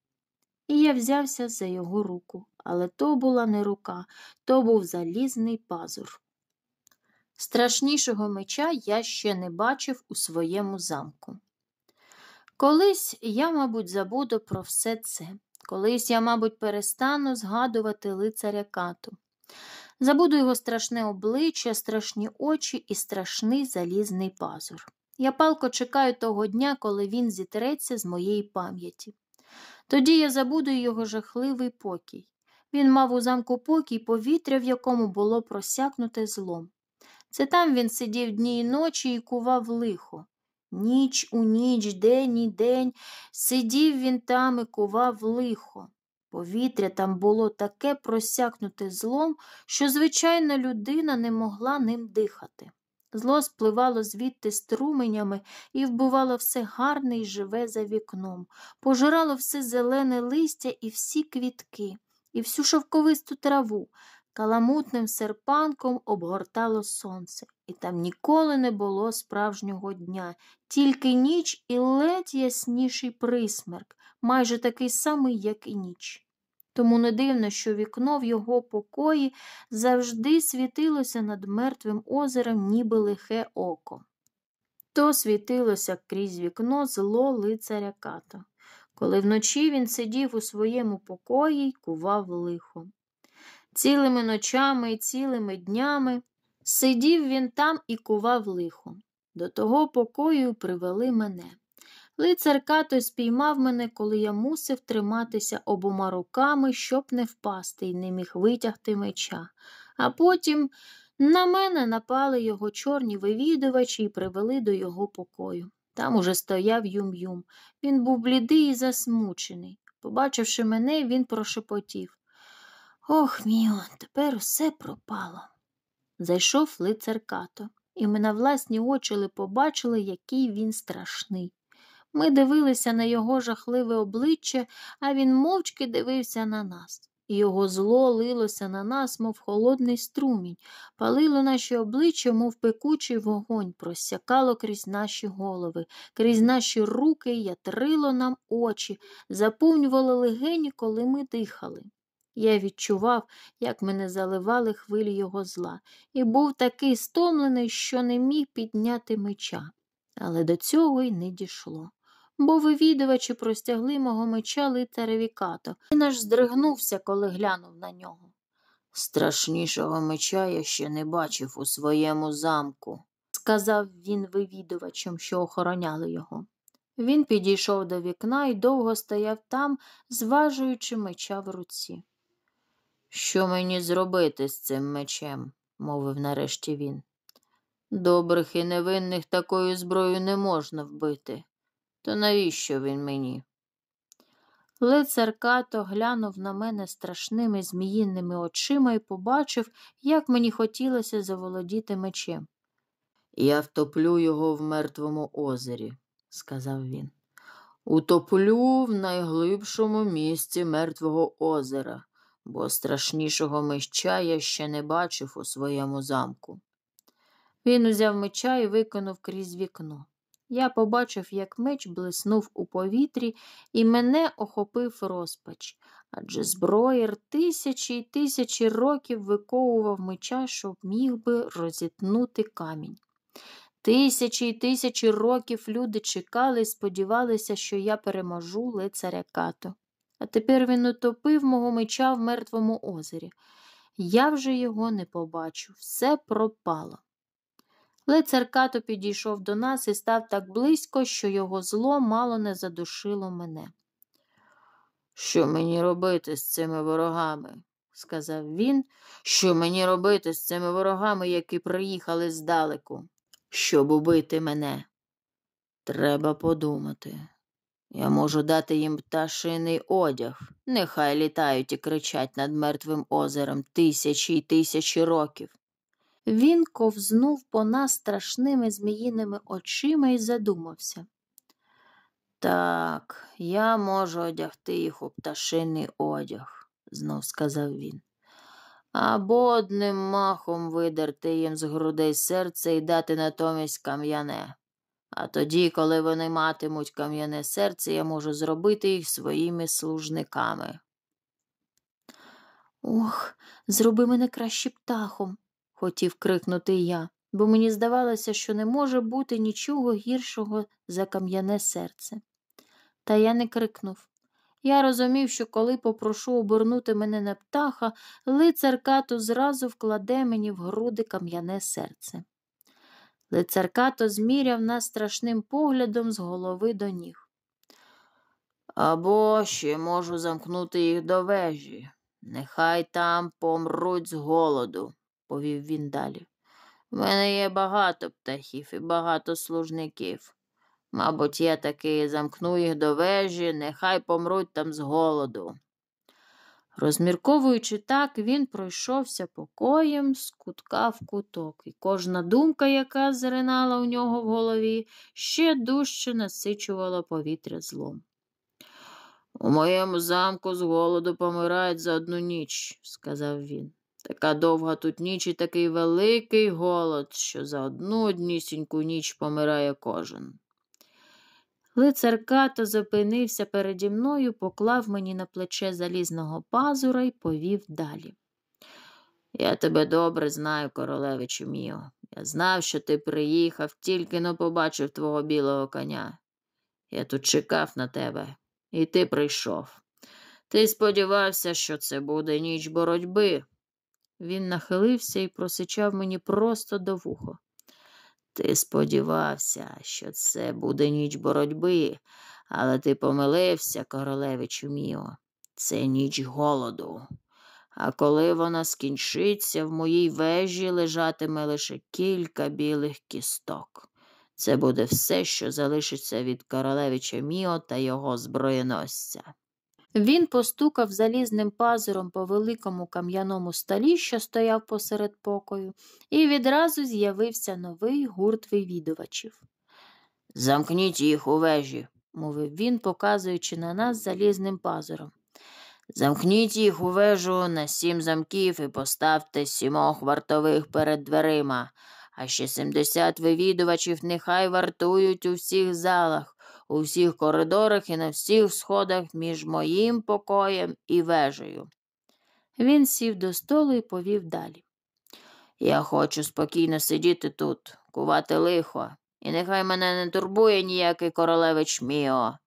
І я взявся за його руку, але то була не рука, то був залізний пазур. Страшнішого меча я ще не бачив у своєму замку. Колись я, мабуть, забуду про все це, колись я, мабуть, перестану згадувати лицаря кату. Забуду його страшне обличчя, страшні очі і страшний залізний пазур. Я палко чекаю того дня, коли він зітреться з моєї пам'яті. Тоді я забуду його жахливий покій. Він мав у замку покій повітря, в якому було просякнуте злом. Це там він сидів дні і ночі і кував лихо. Ніч у ніч, день і день, сидів він там і кував лихо. Повітря там було таке просякнуте злом, що звичайна людина не могла ним дихати. Зло спливало звідти струменями і вбивало все гарне і живе за вікном, пожирало все зелене листя і всі квітки, і всю шовковисту траву, каламутним серпанком обгортало сонце і там ніколи не було справжнього дня, тільки ніч і ледь ясніший присмерк, майже такий самий, як і ніч. Тому не дивно, що вікно в його покої завжди світилося над мертвим озером, ніби лихе око. То світилося крізь вікно зло лицаря като, коли вночі він сидів у своєму покої й кував лихо. Цілими ночами і цілими днями Сидів він там і кував лихо. До того покою привели мене. Лицар като спіймав мене, коли я мусив триматися обома руками, щоб не впасти і не міг витягти меча. А потім на мене напали його чорні вивідувачі і привели до його покою. Там уже стояв юм-юм. Він був блідий і засмучений. Побачивши мене, він прошепотів. Ох, міон, тепер усе пропало зайшов лицар като, і ми на власні очі побачили, який він страшний. Ми дивилися на його жахливе обличчя, а він мовчки дивився на нас. Його зло лилося на нас, мов холодний струмінь, палило наші обличчя, мов пекучий вогонь, просякало крізь наші голови, крізь наші руки, ятрило нам очі, заповнювало легені, коли ми дихали. Я відчував, як мене заливали хвилі його зла, і був такий стомлений, що не міг підняти меча. Але до цього й не дійшло. Бо вивідувачі простягли мого меча литареві като, він аж здригнувся, коли глянув на нього. Страшнішого меча я ще не бачив у своєму замку, сказав він вивідувачам, що охороняли його. Він підійшов до вікна і довго стояв там, зважуючи меча в руці. Що мені зробити з цим мечем, мовив нарешті він. Добрих і невинних такою зброєю не можна вбити. То навіщо він мені? Лицар Като глянув на мене страшними зміїнними очима і побачив, як мені хотілося заволодіти мечем. Я втоплю його в мертвому озері, сказав він. Утоплю в найглибшому місці мертвого озера бо страшнішого меча я ще не бачив у своєму замку. Він узяв меча і викинув крізь вікно. Я побачив, як меч блиснув у повітрі, і мене охопив розпач, адже зброєр тисячі й тисячі років виковував меча, щоб міг би розітнути камінь. Тисячі й тисячі років люди чекали і сподівалися, що я переможу лицаря като а тепер він утопив мого меча в мертвому озері. Я вже його не побачу, все пропало. Лицар Като підійшов до нас і став так близько, що його зло мало не задушило мене. Що мені робити з цими ворогами? сказав він. Що мені робити з цими ворогами, які приїхали здалеку, щоб убити мене? Треба подумати. Я можу дати їм пташиний одяг. Нехай літають і кричать над мертвим озером тисячі й тисячі років. Він ковзнув по нас страшними зміїними очима і задумався. Так, я можу одягти їх у пташиний одяг, знов сказав він. Або одним махом видерти їм з грудей серце і дати натомість кам'яне. А тоді, коли вони матимуть кам'яне серце, я можу зробити їх своїми служниками. Ох, зроби мене краще птахом, хотів крикнути я, бо мені здавалося, що не може бути нічого гіршого за кам'яне серце. Та я не крикнув. Я розумів, що коли попрошу обернути мене на птаха, лицар кату зразу вкладе мені в груди кам'яне серце. Лицаркато зміряв нас страшним поглядом з голови до ніг. Або ще можу замкнути їх до вежі. Нехай там помруть з голоду, повів він далі. У мене є багато птахів і багато служників. Мабуть, я таки замкну їх до вежі, нехай помруть там з голоду, Розмірковуючи так, він пройшовся покоєм з кутка в куток, і кожна думка, яка зринала у нього в голові, ще дужче насичувала повітря злом. У моєму замку з голоду помирають за одну ніч, сказав він. Така довга тут ніч і такий великий голод, що за одну однісіньку ніч помирає кожен. Лицар Като зупинився переді мною, поклав мені на плече залізного пазура і повів далі. Я тебе добре знаю, королевичу мій. Я знав, що ти приїхав, тільки но побачив твого білого коня. Я тут чекав на тебе, і ти прийшов. Ти сподівався, що це буде ніч боротьби. Він нахилився і просичав мені просто до вуха. Ти сподівався, що це буде ніч боротьби, але ти помилився, королевичу міо. Це ніч голоду. А коли вона скінчиться, в моїй вежі лежатиме лише кілька білих кісток. Це буде все, що залишиться від королевича Міо та його зброєносця. Він постукав залізним пазуром по великому кам'яному столі, що стояв посеред покою, і відразу з'явився новий гурт вивідувачів. Замкніть їх у вежі, мовив він, показуючи на нас залізним пазуром. Замкніть їх у вежу на сім замків і поставте сімох вартових перед дверима, а ще сімдесят вивідувачів нехай вартують у всіх залах у всіх коридорах і на всіх сходах між моїм покоєм і вежею. Він сів до столу і повів далі. Я хочу спокійно сидіти тут, кувати лихо, і нехай мене не турбує ніякий королевич Міо.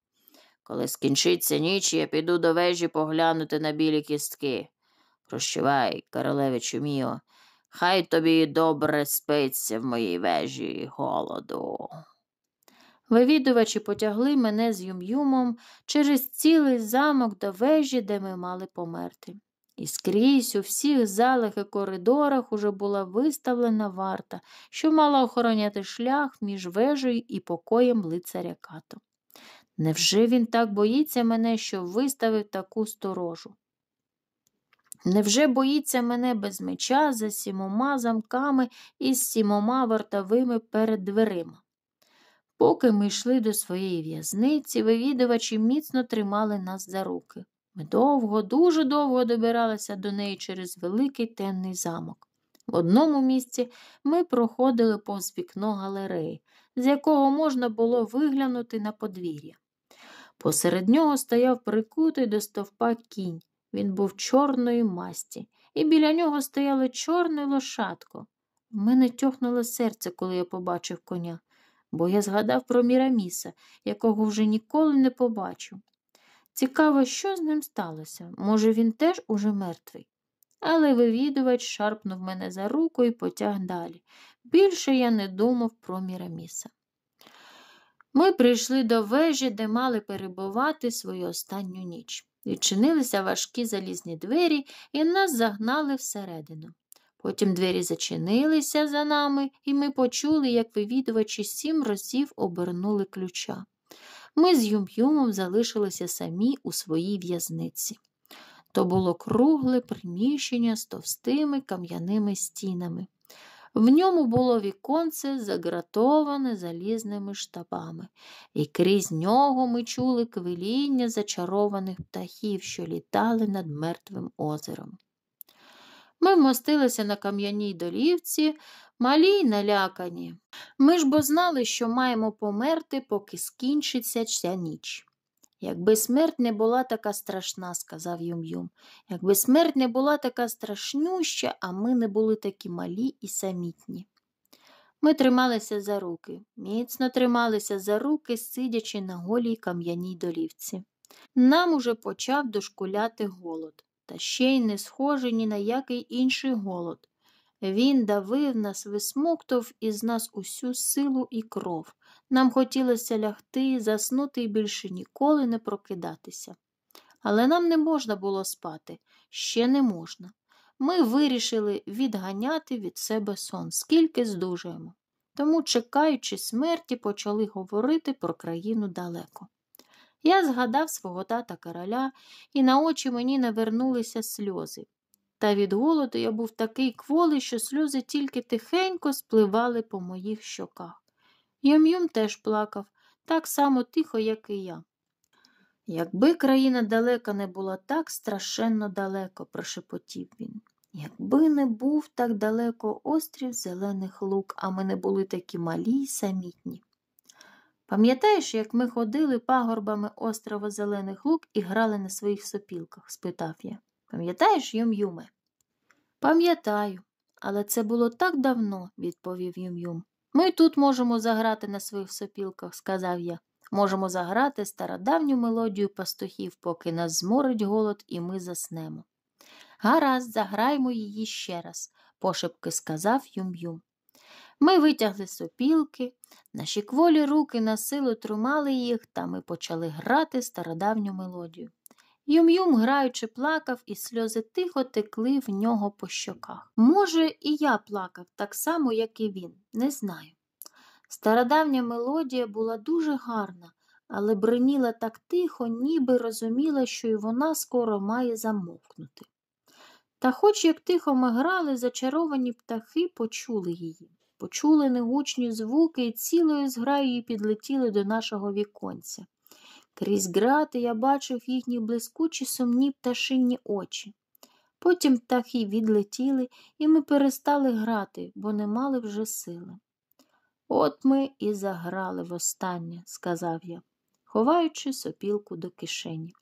Коли скінчиться ніч, я піду до вежі поглянути на білі кістки. Прощавай, королевичу Міо, хай тобі добре спиться в моїй вежі голоду. Вивідувачі потягли мене з Юм-Юмом через цілий замок до вежі, де ми мали померти. І скрізь у всіх залах і коридорах уже була виставлена варта, що мала охороняти шлях між вежею і покоєм лицаря като. Невже він так боїться мене, що виставив таку сторожу? Невже боїться мене без меча за сімома замками і з сімома вартовими перед дверима? Поки ми йшли до своєї в'язниці, вивідувачі міцно тримали нас за руки. Ми довго, дуже довго добиралися до неї через великий темний замок. В одному місці ми проходили повз вікно галереї, з якого можна було виглянути на подвір'я. Посеред нього стояв прикутий до стовпа кінь. Він був чорної масті, і біля нього стояло чорне лошадко. В мене тьохнуло серце, коли я побачив коня бо я згадав про Міраміса, якого вже ніколи не побачу. Цікаво, що з ним сталося. Може, він теж уже мертвий. Але вивідувач шарпнув мене за руку і потяг далі. Більше я не думав про Міраміса. Ми прийшли до вежі, де мали перебувати свою останню ніч. Відчинилися важкі залізні двері і нас загнали всередину. Потім двері зачинилися за нами, і ми почули, як вивідувачі сім разів обернули ключа. Ми з Юм-Юмом залишилися самі у своїй в'язниці. То було кругле приміщення з товстими кам'яними стінами. В ньому було віконце, загратоване залізними штабами, і крізь нього ми чули квиління зачарованих птахів, що літали над мертвим озером. Ми вмостилися на кам'яній долівці, малі й налякані. Ми ж бо знали, що маємо померти, поки скінчиться ця ніч. Якби смерть не була така страшна, сказав Юм-Юм. якби смерть не була така страшнюща, а ми не були такі малі і самітні. Ми трималися за руки, міцно трималися за руки, сидячи на голій кам'яній долівці. Нам уже почав дошкуляти голод та ще й не схожий ні на який інший голод. Він давив нас, висмоктов із нас усю силу і кров. Нам хотілося лягти, заснути і більше ніколи не прокидатися. Але нам не можна було спати, ще не можна. Ми вирішили відганяти від себе сон, скільки здужуємо. Тому, чекаючи смерті, почали говорити про країну далеко. Я згадав свого тата короля, і на очі мені навернулися сльози. Та від голоду я був такий кволий, що сльози тільки тихенько спливали по моїх щоках. Йом-Юм теж плакав, так само тихо, як і я. Якби країна далека не була так страшенно далеко, прошепотів він. Якби не був так далеко острів зелених лук, а ми не були такі малі й самітні. Пам'ятаєш, як ми ходили пагорбами острова Зелених Лук і грали на своїх сопілках? спитав я. Пам'ятаєш, Юм-Юме? Пам'ятаю, але це було так давно, відповів Юм-Юм. Ми тут можемо заграти на своїх сопілках, сказав я. Можемо заграти стародавню мелодію пастухів, поки нас зморить голод, і ми заснемо. Гаразд, заграймо її ще раз, пошепки сказав Юм-Юм. Ми витягли сопілки, наші кволі руки на силу трумали їх, та ми почали грати стародавню мелодію. Юм-Юм, граючи, плакав, і сльози тихо текли в нього по щоках. Може, і я плакав так само, як і він, не знаю. Стародавня мелодія була дуже гарна, але бриніла так тихо, ніби розуміла, що й вона скоро має замовкнути. Та хоч як тихо ми грали, зачаровані птахи почули її почули негучні звуки і цілою зграєю підлетіли до нашого віконця. Крізь грати я бачив їхні блискучі сумні пташині очі. Потім птахи відлетіли, і ми перестали грати, бо не мали вже сили. От ми і заграли востаннє, сказав я, ховаючи сопілку до кишені.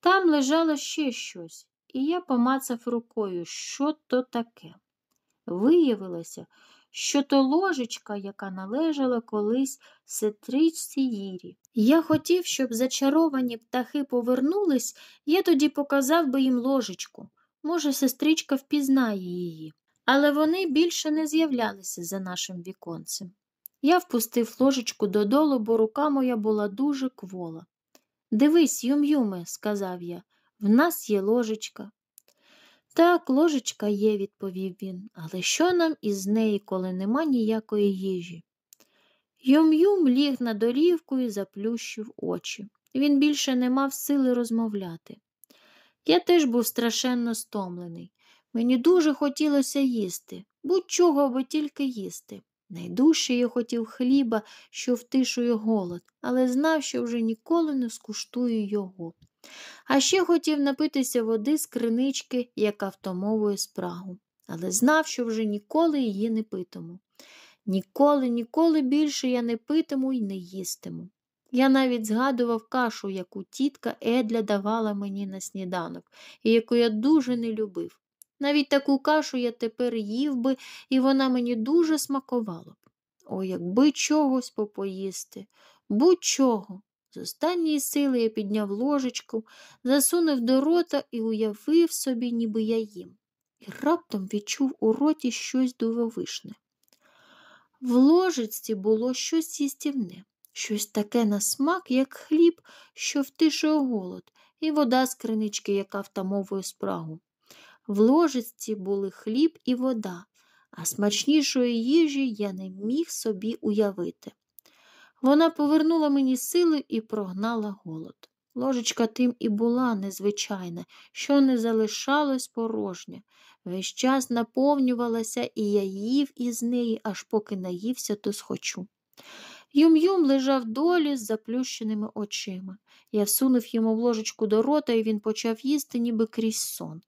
Там лежало ще щось, і я помацав рукою, що то таке. Виявилося, що то ложечка, яка належала колись сестричці Їрі. Я хотів, щоб зачаровані птахи повернулись, я тоді показав би їм ложечку. Може, сестричка впізнає її, але вони більше не з'являлися за нашим віконцем. Я впустив ложечку додолу, бо рука моя була дуже квола. Дивись, юм-юме, сказав я, в нас є ложечка. Так, ложечка є, відповів він, але що нам із неї, коли нема ніякої їжі? Юм юм ліг на долівку і заплющив очі. Він більше не мав сили розмовляти. Я теж був страшенно стомлений. Мені дуже хотілося їсти, будь-чого, аби тільки їсти. Найдужче я хотів хліба, що втишує голод, але знав, що вже ніколи не скуштую його. А ще хотів напитися води з кринички, яка втомовує спрагу, але знав, що вже ніколи її не питиму. Ніколи, ніколи більше я не питиму і не їстиму. Я навіть згадував кашу, яку тітка Едля давала мені на сніданок, і яку я дуже не любив. Навіть таку кашу я тепер їв би, і вона мені дуже смакувала б. О, якби чогось попоїсти, будь чого. З останньої сили я підняв ложечку, засунув до рота і уявив собі, ніби я їм, і раптом відчув у роті щось дивовижне. В ложечці було щось їстівне, щось таке на смак, як хліб, що втишує голод, і вода з кринички, яка втамовує спрагу. В ложечці були хліб і вода, а смачнішої їжі я не міг собі уявити. Вона повернула мені сили і прогнала голод. Ложечка тим і була незвичайна, що не залишалось порожня. Весь час наповнювалася, і я їв із неї, аж поки наївся, то схочу. Юм-Юм лежав долі з заплющеними очима. Я всунув йому в ложечку до рота, і він почав їсти, ніби крізь сон.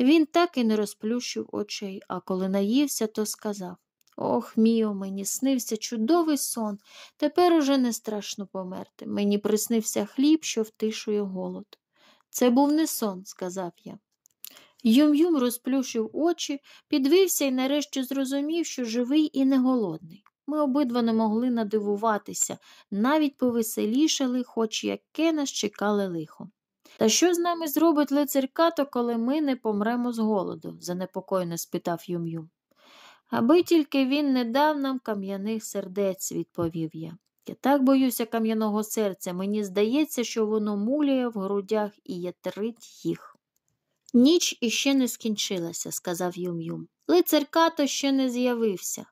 Він так і не розплющив очей, а коли наївся, то сказав Ох, міо, мені снився чудовий сон. Тепер уже не страшно померти. Мені приснився хліб, що втишує голод. Це був не сон, сказав я. Юм Юм розплющив очі, підвівся і нарешті зрозумів, що живий і не голодний. Ми обидва не могли надивуватися, навіть повеселішали, хоч яке нас чекали лихо. Та що з нами зробить лицар Като, коли ми не помремо з голоду? занепокоєно спитав Юм Юм. Аби тільки він не дав нам кам'яних сердець, відповів я. Я так боюся кам'яного серця, мені здається, що воно муляє в грудях і ятрить їх. Ніч іще не скінчилася, сказав Юм Юм. Лицар Като ще не з'явився.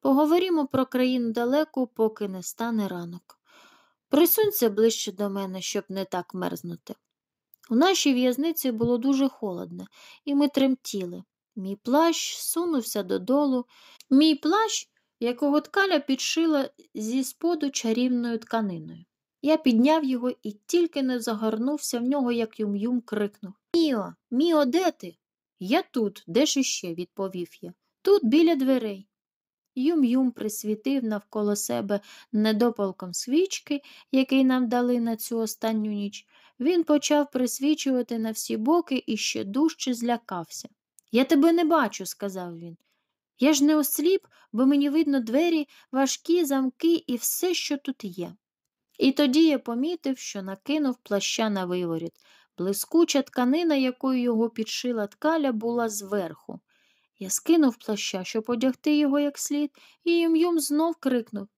Поговоримо про країну далеку, поки не стане ранок. Присунься ближче до мене, щоб не так мерзнути. У нашій в'язниці було дуже холодно, і ми тремтіли. Мій плащ сунувся додолу. Мій плащ, якого ткаля підшила зі споду чарівною тканиною. Я підняв його і тільки не загорнувся в нього, як юм-юм крикнув Міо, Міо, де ти? Я тут, де ж іще, відповів я. Тут біля дверей. Юм-юм присвітив навколо себе недопалком свічки, який нам дали на цю останню ніч. Він почав присвічувати на всі боки і ще дужче злякався. Я тебе не бачу, сказав він. Я ж не осліп, бо мені видно двері, важкі замки і все, що тут є. І тоді я помітив, що накинув плаща на виворіт. Блискуча тканина, якою його підшила ткаля, була зверху. Я скинув плаща, щоб одягти його як слід, і Юм'юм знов крикнув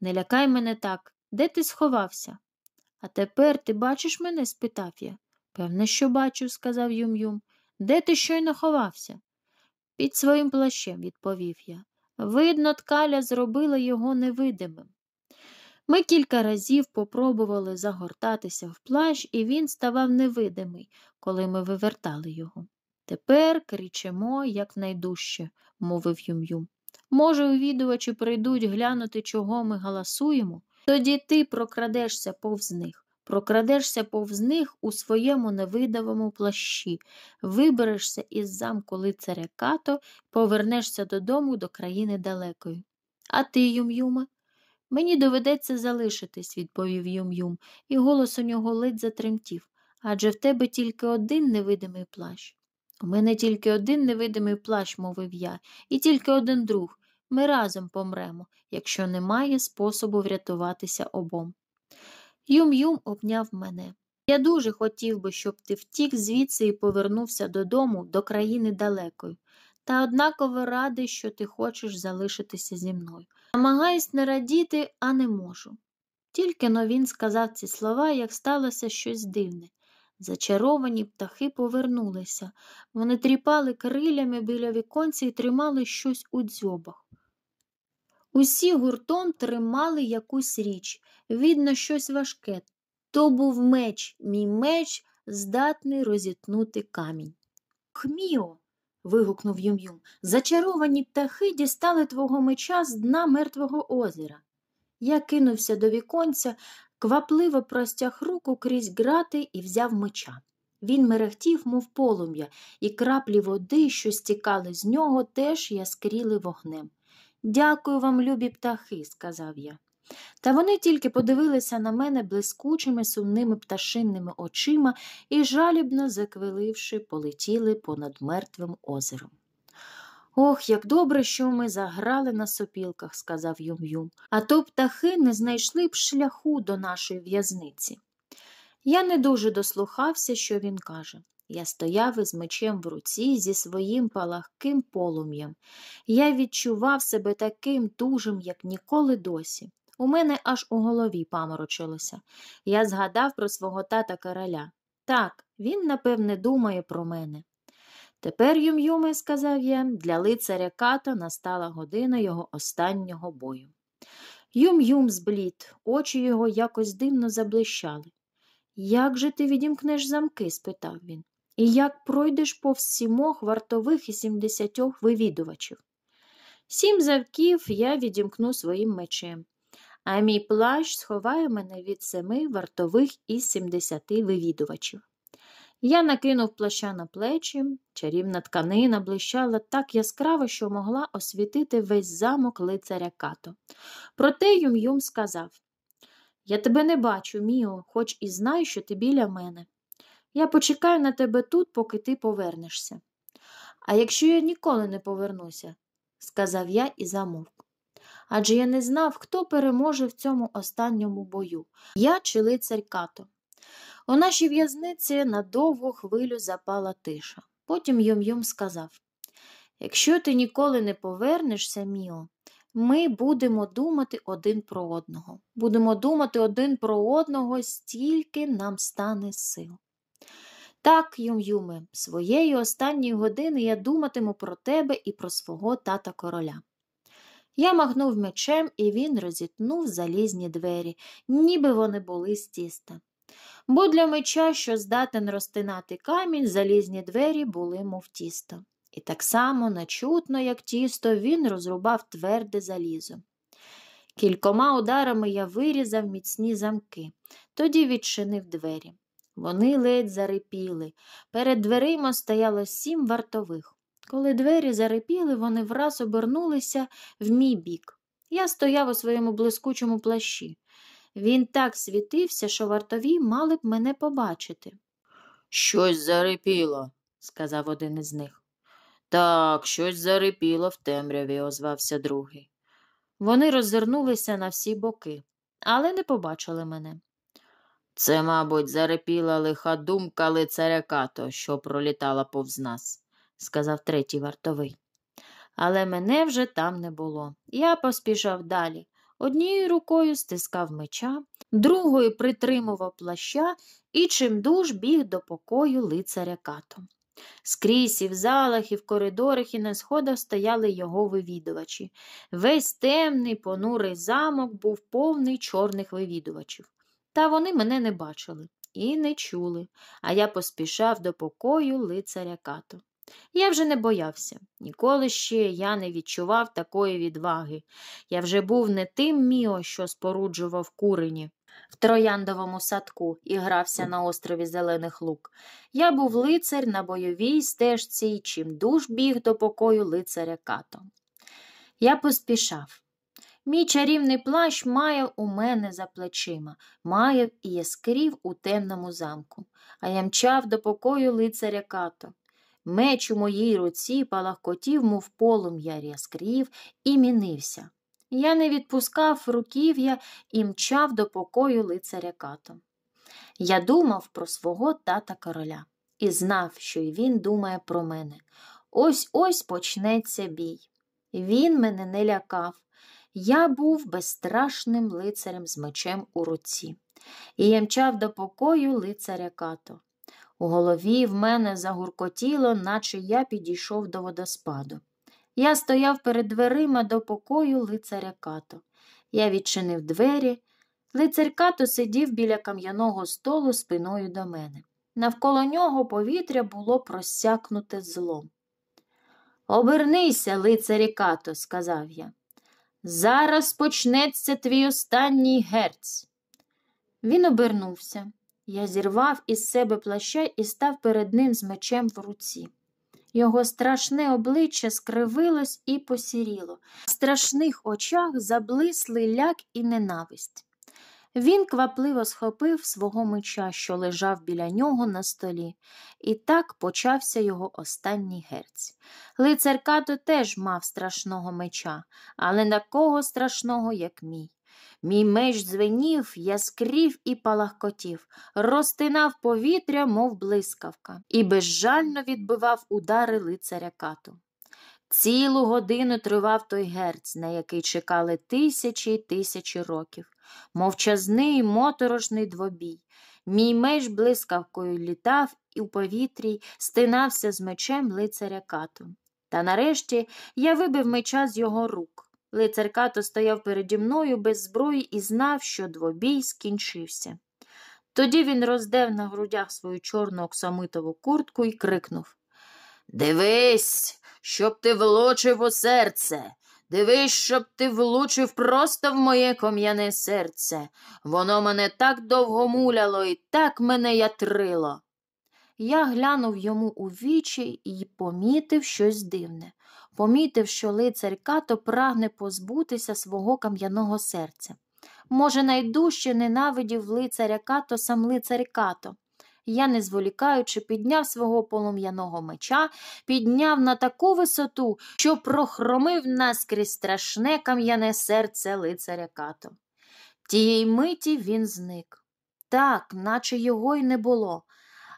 Не лякай мене так, де ти сховався? А тепер ти бачиш мене? спитав я. Певне, що бачу, сказав Юм-Юм. Де ти щойно ховався? Під своїм плащем, відповів я. Видно, ткаля зробила його невидимим. Ми кілька разів попробували загортатися в плащ, і він ставав невидимий, коли ми вивертали його. Тепер кричимо якнайдужче, мовив Юм-Юм. Може, увідувачі прийдуть глянути, чого ми галасуємо, тоді ти прокрадешся повз них прокрадешся повз них у своєму невидавому плащі, виберешся із замку лицаря като повернешся додому до країни далекої. А ти, Юм-Юме?» Мені доведеться залишитись, відповів Юм-Юм, і голос у нього ледь затремтів. Адже в тебе тільки один невидимий плащ. У мене тільки один невидимий плащ, мовив я, і тільки один друг. Ми разом помремо, якщо немає способу врятуватися обом. Юм-Юм обняв мене. Я дуже хотів би, щоб ти втік звідси і повернувся додому, до країни далекої, та однаково радий, що ти хочеш залишитися зі мною. Намагаюсь не радіти, а не можу. Тільки но він сказав ці слова, як сталося щось дивне. Зачаровані птахи повернулися. Вони тріпали крилями біля віконця і тримали щось у дзьобах. Усі гуртом тримали якусь річ, видно, щось важке. То був меч, мій меч, здатний розітнути камінь. Хміо. вигукнув Юм-Юм, зачаровані птахи дістали твого меча з дна мертвого озера. Я кинувся до віконця, квапливо простяг руку крізь грати і взяв меча. Він мерехтів, мов полум'я, і краплі води, що стікали з нього, теж яскріли вогнем. Дякую вам, любі птахи, сказав я. Та вони тільки подивилися на мене блискучими сумними пташинними очима і, жалібно заквиливши, полетіли понад мертвим озером. Ох, як добре, що ми заграли на сопілках, сказав Юм-Юм, а то птахи не знайшли б шляху до нашої в'язниці. Я не дуже дослухався, що він каже, я стояв із мечем в руці зі своїм палахким полум'ям. Я відчував себе таким тужим, як ніколи досі. У мене аж у голові паморочилося. Я згадав про свого тата короля. Так, він, напевне, думає про мене. Тепер, Юм-Юми, сказав я, для лицаря ката настала година його останнього бою. Юм-Юм зблід, очі його якось дивно заблищали. Як же ти відімкнеш замки? спитав він і як пройдеш по всімох вартових і сімдесятьох вивідувачів. Сім завків я відімкну своїм мечем, а мій плащ сховає мене від семи вартових і сімдесяти вивідувачів. Я накинув плаща на плечі, чарівна тканина блищала так яскраво, що могла освітити весь замок лицаря като. Проте Юм-Юм сказав Я тебе не бачу, Міо, хоч і знаю, що ти біля мене. Я почекаю на тебе тут, поки ти повернешся. А якщо я ніколи не повернуся, сказав я і замовк. Адже я не знав, хто переможе в цьому останньому бою я чи лицарь Като. У нашій в'язниці на довгу хвилю запала тиша. Потім Йом Йом сказав Якщо ти ніколи не повернешся, Міо, ми будемо думати один про одного. Будемо думати один про одного, стільки нам стане сил. Так, Юм-Юме, своєї останньої години я думатиму про тебе і про свого тата короля. Я махнув мечем, і він розітнув залізні двері, ніби вони були з тіста. Бо для меча, що здатен розтинати камінь, залізні двері були, мов тісто. І так само, начутно, як тісто, він розрубав тверде залізо. Кількома ударами я вирізав міцні замки, тоді відчинив двері. Вони ледь зарипіли. Перед дверима стояло сім вартових. Коли двері зарипіли, вони враз обернулися в мій бік. Я стояв у своєму блискучому плащі. Він так світився, що вартові мали б мене побачити. Щось зарипіло, сказав один із них. Так, щось зарипіло в темряві, озвався другий. Вони роззирнулися на всі боки, але не побачили мене. Це, мабуть, зарепіла лиха думка лицаря като, що пролітала повз нас, сказав третій вартовий. Але мене вже там не було. Я поспішав далі. Однією рукою стискав меча, другою притримував плаща і чимдуж біг до покою лицаря като. Скрізь і в залах, і в коридорах, і на сходах стояли його вивідувачі. Весь темний, понурий замок був повний чорних вивідувачів. Та вони мене не бачили і не чули, а я поспішав до покою лицаря като. Я вже не боявся, ніколи ще я не відчував такої відваги. Я вже був не тим міо, що споруджував курені в трояндовому садку і грався на острові Зелених Лук. Я був лицар на бойовій стежці і чимдуж біг до покою лицаря като. Я поспішав. Мій чарівний плащ має у мене за плечима, має і яскрів у темному замку, а я мчав до покою лицаря като. Меч у моїй руці палахкотів, мов полум'я яскрів, і мінився. Я не відпускав руків'я і мчав до покою лицаря като. Я думав про свого тата короля і знав, що й він думає про мене. Ось ось почнеться бій. Він мене не лякав, я був безстрашним лицарем з мечем у руці і я мчав до покою лицаря като. У голові в мене загуркотіло, наче я підійшов до водоспаду. Я стояв перед дверима до покою лицаря като. Я відчинив двері. Лицар като сидів біля кам'яного столу спиною до мене. Навколо нього повітря було просякнуте злом. Обернися, лицарі като, сказав я. Зараз почнеться твій останній герць. Він обернувся. Я зірвав із себе плаща і став перед ним з мечем в руці. Його страшне обличчя скривилось і посіріло. В страшних очах заблисли ляк і ненависть. Він квапливо схопив свого меча, що лежав біля нього на столі, і так почався його останній герць. Лицар Като теж мав страшного меча, але такого страшного, як мій. Мій меч дзвенів, яскрів і палахкотів, розтинав повітря, мов блискавка, і безжально відбивав удари лицаря Като. Цілу годину тривав той герць, на який чекали тисячі й тисячі років мовчазний моторошний двобій. Мій меч блискавкою літав і у повітрі стинався з мечем лицаря кату. Та нарешті я вибив меча з його рук. Лицар като стояв переді мною без зброї і знав, що двобій скінчився. Тоді він роздев на грудях свою чорну оксамитову куртку і крикнув Дивись, щоб ти влочив у серце. Дивись, щоб ти влучив просто в моє ком'яне серце. Воно мене так довго муляло і так мене ятрило. Я глянув йому у вічі і помітив щось дивне, помітив, що лицар като прагне позбутися свого кам'яного серця. Може, найдужче ненавидів лицаря като сам лицар като, я, не зволікаючи, підняв свого полум'яного меча, підняв на таку висоту, що прохромив наскрізь страшне кам'яне серце лицаря като. Тієї миті він зник. Так, наче його й не було,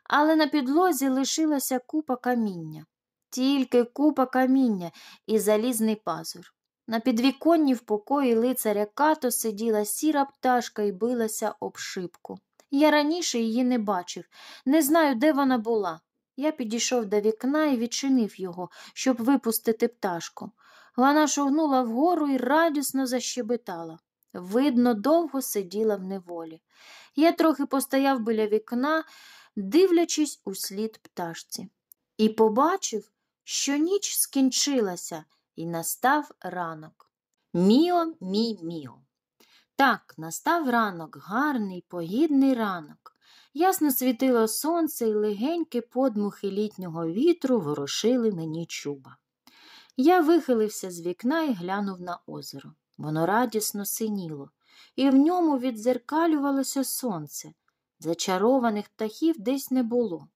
але на підлозі лишилася купа каміння, тільки купа каміння і залізний пазур. На підвіконні в покої лицаря като сиділа сіра пташка і билася об шибку. Я раніше її не бачив, не знаю, де вона була. Я підійшов до вікна і відчинив його, щоб випустити пташку. Вона шогнула вгору і радісно защебетала. Видно, довго сиділа в неволі. Я трохи постояв біля вікна, дивлячись у слід пташці, і побачив, що ніч скінчилася, і настав ранок. Міо, мій міо. Так, настав ранок, гарний, погідний ранок. Ясно світило сонце і легенькі подмухи літнього вітру ворушили мені чуба. Я вихилився з вікна і глянув на озеро. Воно радісно синіло, і в ньому відзеркалювалося сонце. Зачарованих птахів десь не було.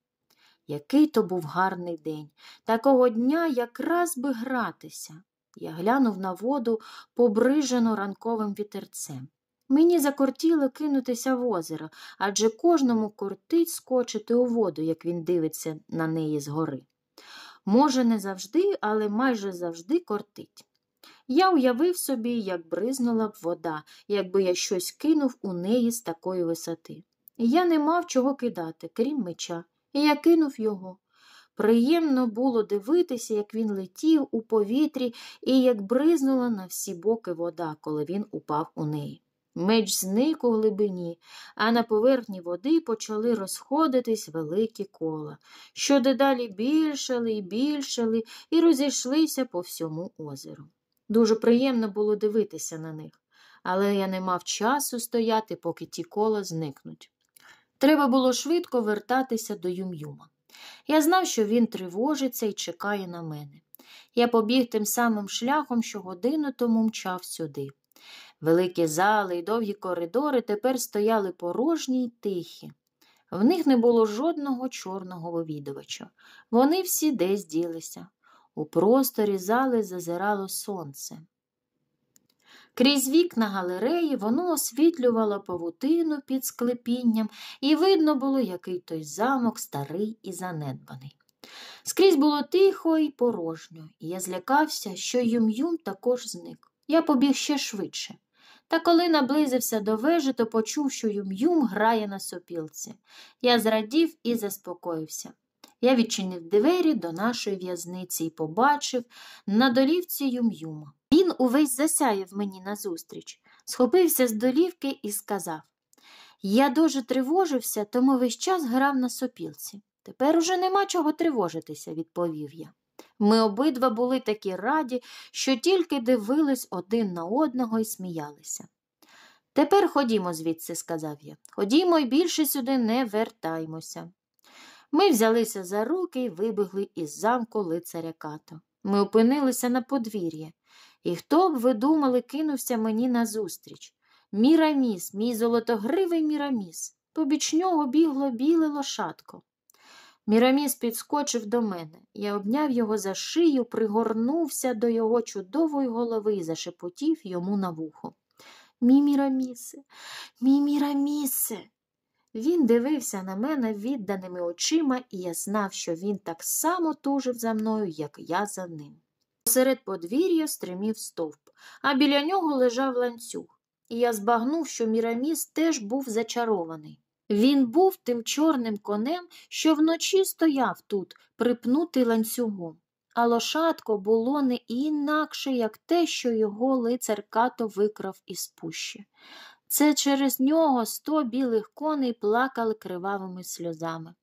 Який то був гарний день. Такого дня якраз би гратися. Я глянув на воду, побрижену ранковим вітерцем. Мені закортіло кинутися в озеро, адже кожному кортить скочити у воду, як він дивиться на неї згори. Може, не завжди, але майже завжди кортить. Я уявив собі, як бризнула б вода, якби я щось кинув у неї з такої висоти. Я не мав чого кидати, крім меча, і я кинув його. Приємно було дивитися, як він летів у повітрі і як бризнула на всі боки вода, коли він упав у неї. Меч зник у глибині, а на поверхні води почали розходитись великі кола, що дедалі більшали і більшали і розійшлися по всьому озеру. Дуже приємно було дивитися на них, але я не мав часу стояти, поки ті кола зникнуть. Треба було швидко вертатися до Юм'юма. Я знав, що він тривожиться і чекає на мене. Я побіг тим самим шляхом, що годину тому мчав сюди. Великі зали й довгі коридори тепер стояли порожні й тихі. В них не було жодного чорного вивідувача. Вони всі десь ділися. У просторі зали зазирало сонце. Крізь вікна галереї воно освітлювало павутину під склепінням, і видно було, який той замок старий і занедбаний. Скрізь було тихо і порожньо, і я злякався, що юм-юм також зник я побіг ще швидше. Та коли наблизився до вежі, то почув, що юм-юм грає на сопілці. Я зрадів і заспокоївся. Я відчинив двері до нашої в'язниці і побачив на долівці юм-юма. Він увесь засяяв мені назустріч, схопився з долівки і сказав Я дуже тривожився, тому весь час грав на сопілці. Тепер уже нема чого тривожитися, відповів я. Ми обидва були такі раді, що тільки дивились один на одного і сміялися. Тепер ходімо звідси, сказав я. Ходімо і більше сюди не вертаймося. Ми взялися за руки і вибігли із замку лицаря като. Ми опинилися на подвір'я, і хто б ви думали, кинувся мені назустріч. Міраміс, мій золотогривий міраміс. Побіч нього бігло біле лошадко. Міраміс підскочив до мене. Я обняв його за шию, пригорнувся до його чудової голови і зашепотів йому на вухо. Мій мірамісе, мій мірамісе. Він дивився на мене відданими очима, і я знав, що він так само тужив за мною, як я за ним. Посеред подвір'я стримів стовп, а біля нього лежав ланцюг, і я збагнув, що міраміс теж був зачарований. Він був тим чорним конем, що вночі стояв тут, припнутий ланцюгом, а лошадко було не інакше, як те, що його лицар като викрав із пущі. Це через нього сто білих коней плакали кривавими сльозами.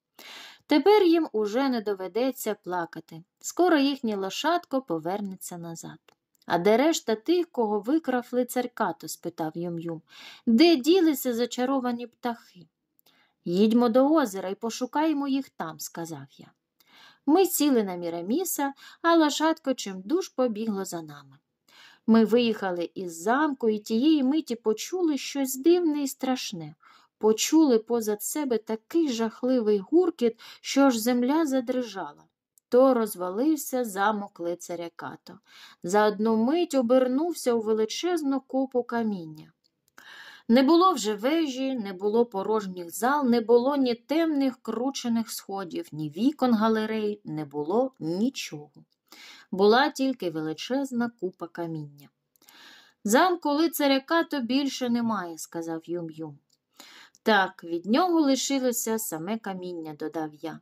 Тепер їм уже не доведеться плакати. Скоро їхнє лошадко повернеться назад. А де решта тих, кого викрав лицар като? спитав Юм-Юм. Де ділися зачаровані птахи? Їдьмо до озера і пошукаємо їх там, сказав я. Ми сіли на Міраміса, а лошадко чимдуж побігло за нами. Ми виїхали із замку і тієї миті почули щось дивне і страшне. Почули позад себе такий жахливий гуркіт, що ж земля задрижала. То розвалився замок лицаря като. За одну мить обернувся у величезну купу каміння. Не було вже вежі, не було порожніх зал, не було ні темних кручених сходів, ні вікон галерей, не було нічого. Була тільки величезна купа каміння. Замку лицаря то більше немає, сказав Юм Юм. Так, від нього лишилося саме каміння, додав я.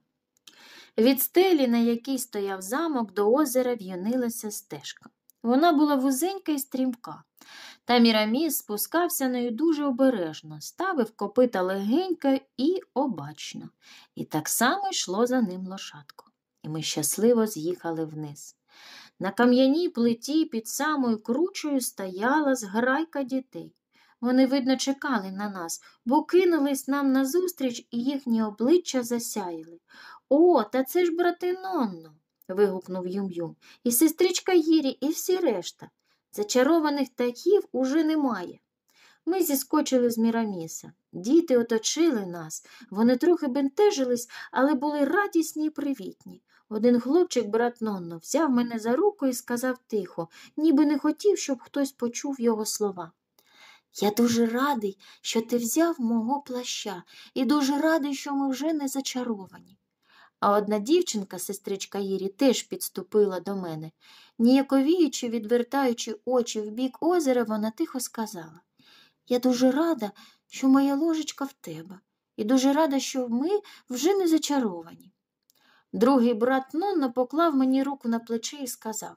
Від стелі, на якій стояв замок, до озера в'юнилася стежка. Вона була вузенька і стрімка та Міраміс спускався нею дуже обережно, ставив копита легенько і обачно, і так само йшло за ним лошадку. І ми щасливо з'їхали вниз. На кам'яній плиті під самою кручею стояла зграйка дітей. Вони, видно, чекали на нас, бо кинулись нам назустріч, і їхні обличчя засяяли. О, та це ж брати Нонно. вигукнув Юм-Юм. І сестричка Гірі, і всі решта. Зачарованих птахів уже немає. Ми зіскочили з Міраміса. Діти оточили нас, вони трохи бентежились, але були радісні і привітні. Один хлопчик, брат Нонно, взяв мене за руку і сказав тихо, ніби не хотів, щоб хтось почув його слова. Я дуже радий, що ти взяв мого плаща, і дуже радий, що ми вже не зачаровані. А одна дівчинка, сестричка Ірі, теж підступила до мене. Ніяковіючи, відвертаючи очі в бік озера, вона тихо сказала Я дуже рада, що моя ложечка в тебе, і дуже рада, що ми вже не зачаровані. Другий брат Нонно поклав мені руку на плече і сказав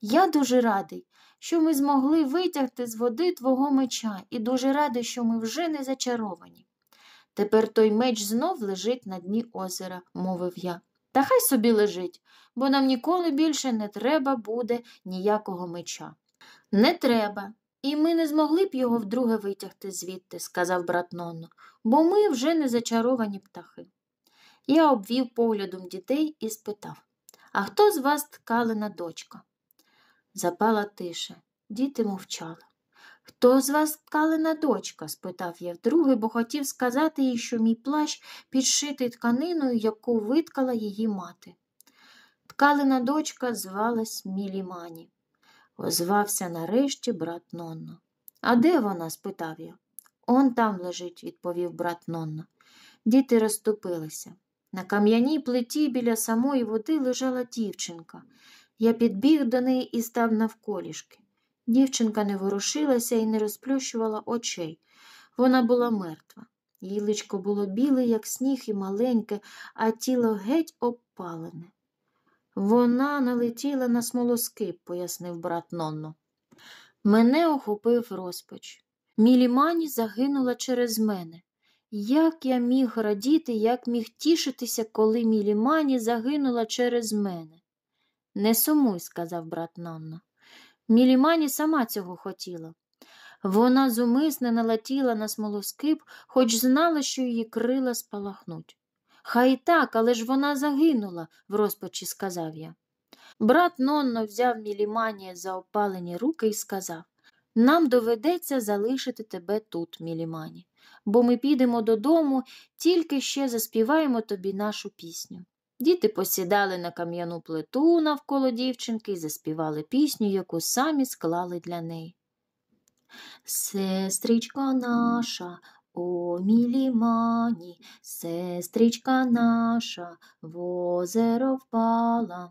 Я дуже радий, що ми змогли витягти з води твого меча, і дуже радий, що ми вже не зачаровані. Тепер той меч знов лежить на дні озера, мовив я. Та хай собі лежить, бо нам ніколи більше не треба буде ніякого меча. Не треба, і ми не змогли б його вдруге витягти звідти, сказав брат Нонно, бо ми вже не зачаровані птахи. Я обвів поглядом дітей і спитав А хто з вас ткалена дочка? Запала тиша, діти мовчали. Хто з вас ткалина дочка? спитав я вдруге, бо хотів сказати їй, що мій плащ підшитий тканиною, яку виткала її мати. Ткалина дочка звалась Мілімані. Озвався нарешті брат Нонно. А де вона? спитав я. Он там лежить, відповів брат Нонно. Діти розступилися. На кам'яній плиті біля самої води лежала дівчинка. Я підбіг до неї і став навколішки. Дівчинка не ворушилася і не розплющувала очей. Вона була мертва. Її личко було біле, як сніг, і маленьке, а тіло геть опалене. Вона налетіла на смолоскип, пояснив брат Нонно. Мене охопив розпач. Мілімані загинула через мене. Як я міг радіти, як міг тішитися, коли Мілімані загинула через мене? Не сумуй, сказав брат Нонно. Мілімані сама цього хотіла. Вона зумисне налетіла на смолоскип, хоч знала, що її крила спалахнуть. Хай так, але ж вона загинула, в розпачі сказав я. Брат нонно взяв Мілімані за опалені руки і сказав Нам доведеться залишити тебе тут, Мілімані, бо ми підемо додому, тільки ще заспіваємо тобі нашу пісню. Діти посідали на кам'яну плиту навколо дівчинки і заспівали пісню, яку самі склали для неї. Сестричка наша, о мілімані, сестричка наша, в озеро впала,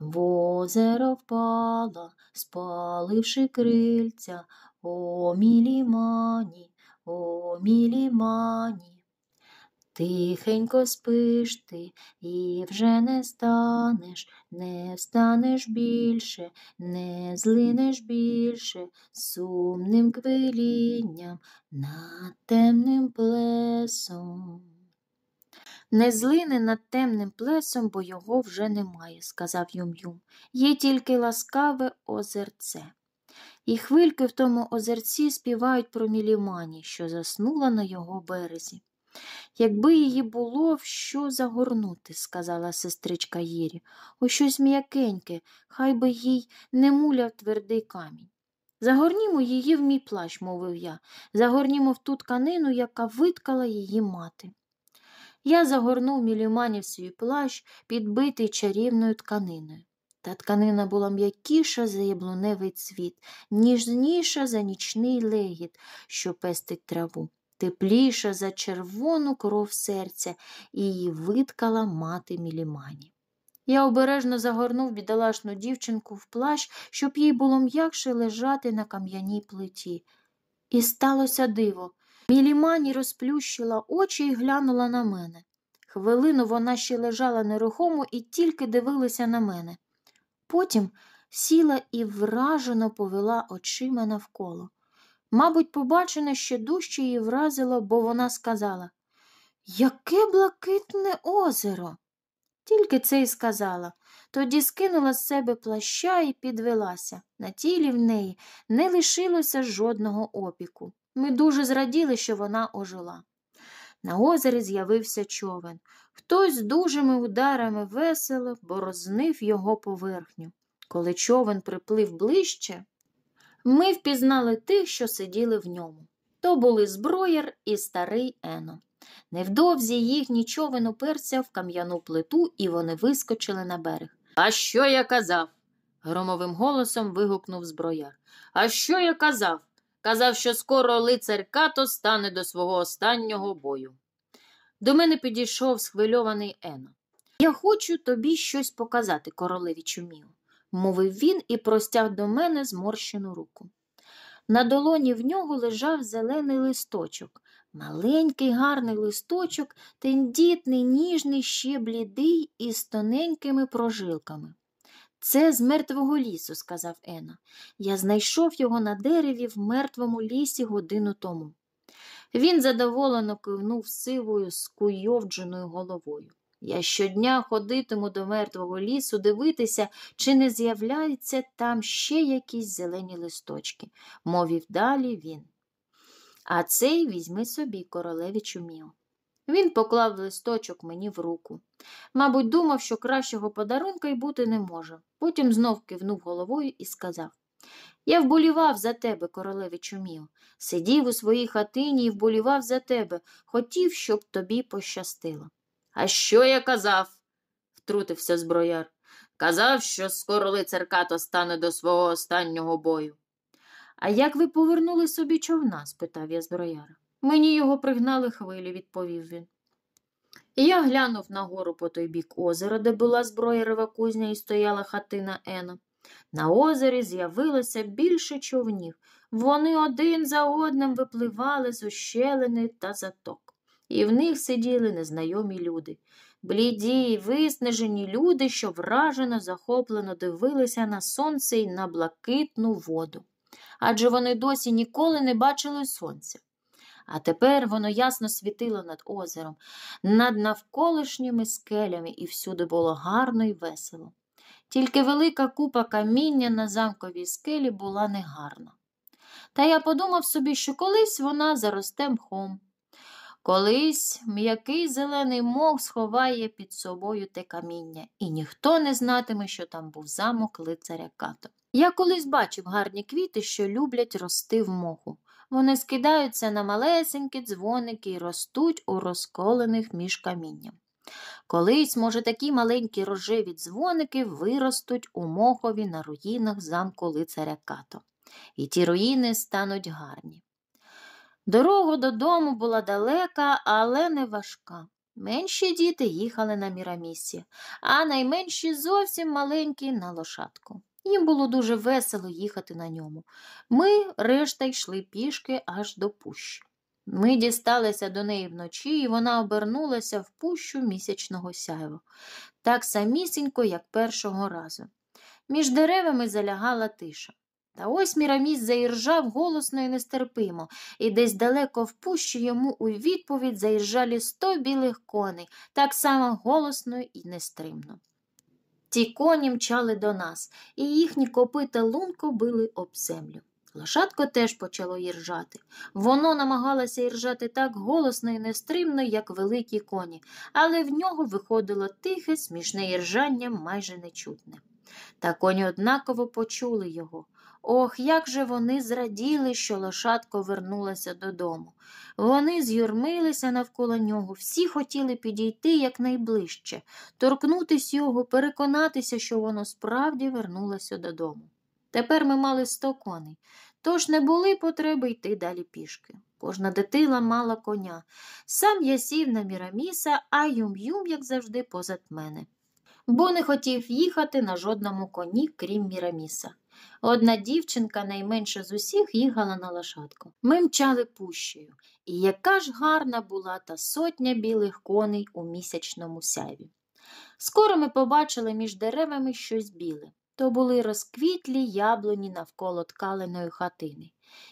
в озеро впала, спаливши крильця, о мілімані, о мілімані. Тихенько спиш ти і вже не станеш, не встанеш більше, не злинеш більше сумним квилінням над темним плесом. Не злине над темним плесом, бо його вже немає, сказав Юм-Юм. Є тільки ласкаве озерце. І хвильки в тому озерці співають про мілімані, що заснула на його березі. Якби її було в що загорнути, сказала сестричка Єрі, у щось м'якеньке, хай би їй не муляв твердий камінь. Загорнімо її в мій плащ, мовив я, загорнімо в ту тканину, яка виткала її мати. Я загорнув міліманів свій плащ, підбитий чарівною тканиною. Та тканина була м'якіша за яблуневий цвіт, ніжніша за нічний легіт, що пестить траву тепліша за червону кров серця, і її виткала мати Мілімані. Я обережно загорнув бідолашну дівчинку в плащ, щоб їй було м'якше лежати на кам'яній плиті. І сталося диво. Мілімані розплющила очі і глянула на мене. Хвилину вона ще лежала нерухомо і тільки дивилася на мене. Потім сіла і вражено повела очима навколо. Мабуть, побачене ще дужче її вразило, бо вона сказала Яке блакитне озеро. Тільки це й сказала. Тоді скинула з себе плаща і підвелася. На тілі в неї не лишилося жодного опіку. Ми дуже зраділи, що вона ожила. На озері з'явився човен. Хтось з дужими ударами весело борознив його поверхню. Коли човен приплив ближче, ми впізнали тих, що сиділи в ньому. То були зброєр і старий Ено. Невдовзі їхній човен уперся в кам'яну плиту, і вони вискочили на берег. А що я казав? громовим голосом вигукнув зброяр. А що я казав? Казав, що скоро лицар като стане до свого останнього бою. До мене підійшов схвильований Ено. Я хочу тобі щось показати, королеві чумів мовив він і простяг до мене зморщену руку. На долоні в нього лежав зелений листочок, маленький гарний листочок, тендітний, ніжний, ще блідий із тоненькими прожилками. Це з мертвого лісу, сказав Ена. Я знайшов його на дереві в мертвому лісі годину тому. Він задоволено кивнув сивою, скуйовдженою головою. Я щодня ходитиму до мертвого лісу дивитися, чи не з'являються там ще якісь зелені листочки, мовив далі він. А цей візьми собі, королевичу міо. Він поклав листочок мені в руку. Мабуть, думав, що кращого подарунка й бути не може. Потім знов кивнув головою і сказав Я вболівав за тебе, королевичу міо. Сидів у своїй хатині і вболівав за тебе, хотів, щоб тобі пощастило. А що я казав? втрутився зброяр. Казав, що скоро лицар като стане до свого останнього бою. А як ви повернули собі човна? спитав я зброяра. Мені його пригнали хвилі, відповів він. І я глянув нагору по той бік озера, де була зброєрева кузня і стояла хатина Ена. На озері з'явилося більше човнів. Вони один за одним випливали з ущелини та заток і в них сиділи незнайомі люди. Бліді, виснажені люди, що вражено, захоплено дивилися на сонце й на блакитну воду. Адже вони досі ніколи не бачили сонця. А тепер воно ясно світило над озером, над навколишніми скелями, і всюди було гарно і весело. Тільки велика купа каміння на замковій скелі була негарна. Та я подумав собі, що колись вона заросте мхом. Колись м'який зелений мох сховає під собою те каміння, і ніхто не знатиме, що там був замок лицаря като. Я колись бачив гарні квіти, що люблять рости в моху. Вони скидаються на малесенькі дзвоники і ростуть у розколених між камінням. Колись, може, такі маленькі рожеві дзвоники виростуть у мохові на руїнах замку лицаря като, і ті руїни стануть гарні. Дорога додому була далека, але не важка. Менші діти їхали на мірамісі, а найменші зовсім маленькі на лошадку. Їм було дуже весело їхати на ньому. Ми, решта, йшли пішки аж до пущі. Ми дісталися до неї вночі, і вона обернулася в пущу місячного сяйва, так самісінько, як першого разу. Між деревами залягала тиша. Та ось Міраміс заіржав голосно і нестерпимо, і десь далеко в пущі йому у відповідь заіржали сто білих коней, так само голосно і нестримно. Ті коні мчали до нас, і їхні копита лунко били об землю. Лошадко теж почало іржати. Воно намагалося іржати так голосно і нестримно, як великі коні, але в нього виходило тихе, смішне іржання майже нечутне. Та коні однаково почули його. Ох, як же вони зраділи, що лошадко вернулася додому. Вони з'юрмилися навколо нього, всі хотіли підійти якнайближче, торкнутися його, переконатися, що воно справді вернулося додому. Тепер ми мали сто коней, тож не були потреби йти далі пішки. Кожна дитина мала коня. Сам я сів на міраміса, а юм-юм, як завжди, позад мене, бо не хотів їхати на жодному коні, крім міраміса. Одна дівчинка найменша з усіх їхала на лошадку. Ми мчали пущею, і яка ж гарна була та сотня білих коней у місячному сяві. Скоро ми побачили між деревами щось біле. То були розквітлі яблуні навколо ткаленої хатини.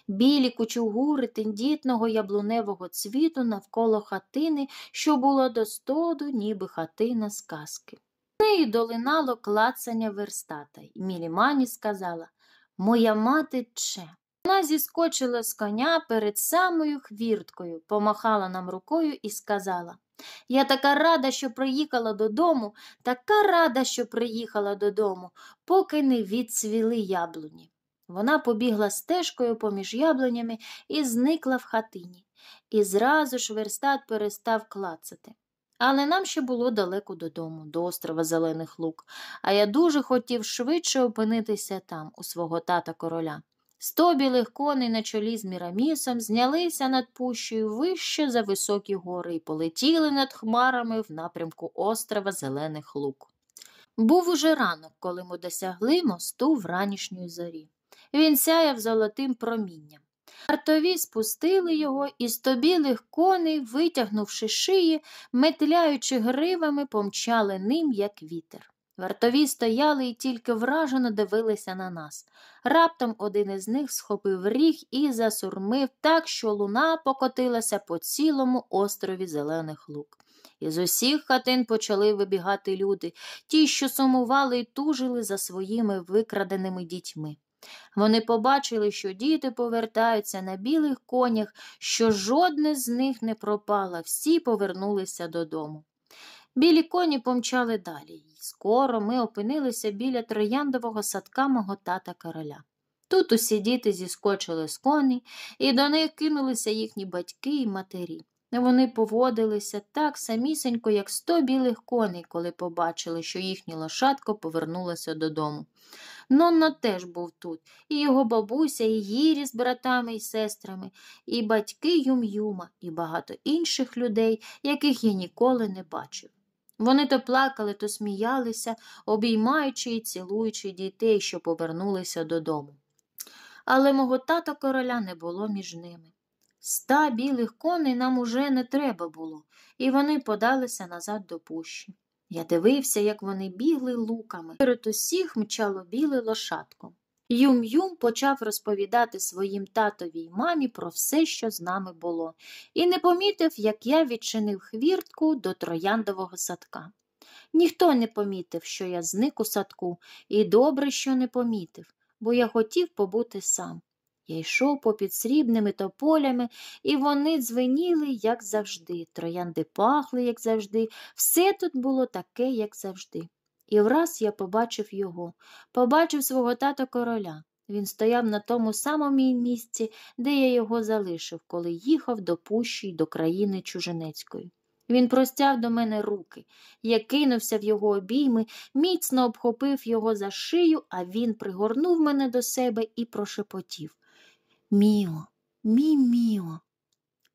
Білі кучугури тендітного яблуневого цвіту навколо хатини, що була до стоду, ніби хатина сказки неї долинало клацання верстата, і Мілімані сказала Моя мати че. Вона зіскочила з коня перед самою хвірткою, помахала нам рукою і сказала Я така рада, що приїхала додому, така рада, що приїхала додому, поки не відцвіли яблуні. Вона побігла стежкою поміж яблунями і зникла в хатині. І зразу ж верстат перестав клацати. Але нам ще було далеко додому, до острова Зелених Лук, а я дуже хотів швидше опинитися там, у свого тата короля. Сто білих коней на чолі з мірамісом знялися над пущею вище за високі гори і полетіли над хмарами в напрямку острова Зелених Лук. Був уже ранок, коли ми досягли мосту в ранішньої зорі. Він сяяв золотим промінням. Вартові спустили його і стобілих коней, витягнувши шиї, метляючи гривами, помчали ним, як вітер. Вартові стояли і тільки вражено дивилися на нас. Раптом один із них схопив ріг і засурмив так, що луна покотилася по цілому острові зелених лук. Із усіх хатин почали вибігати люди, ті, що сумували і тужили за своїми викраденими дітьми. Вони побачили, що діти повертаються на білих конях, що жодне з них не пропало, всі повернулися додому. Білі коні помчали далі, і скоро ми опинилися біля трояндового садка мого тата короля. Тут усі діти зіскочили з коней, і до них кинулися їхні батьки і матері. Вони поводилися так самісінько, як сто білих коней, коли побачили, що їхнє лошадко повернулося додому. Нонно теж був тут, і його бабуся, і Гірі з братами і сестрами, і батьки Юм-Юма, і багато інших людей, яких я ніколи не бачив. Вони то плакали, то сміялися, обіймаючи і цілуючи дітей, що повернулися додому. Але мого тата короля не було між ними. Ста білих коней нам уже не треба було, і вони подалися назад до пущі. Я дивився, як вони бігли луками. Перед усіх мчало біле лошадко. Юм Юм почав розповідати своїм татові й мамі про все, що з нами було, і не помітив, як я відчинив хвіртку до трояндового садка. Ніхто не помітив, що я зник у садку, і добре, що не помітив, бо я хотів побути сам. Я йшов попід срібними тополями, і вони дзвеніли, як завжди, троянди пахли, як завжди, все тут було таке, як завжди. І враз я побачив його, побачив свого тата короля. Він стояв на тому самому місці, де я його залишив, коли їхав до Пущі й до країни Чужинецької. Він простяг до мене руки. Я кинувся в його обійми, міцно обхопив його за шию, а він пригорнув мене до себе і прошепотів. Міо, мій міо.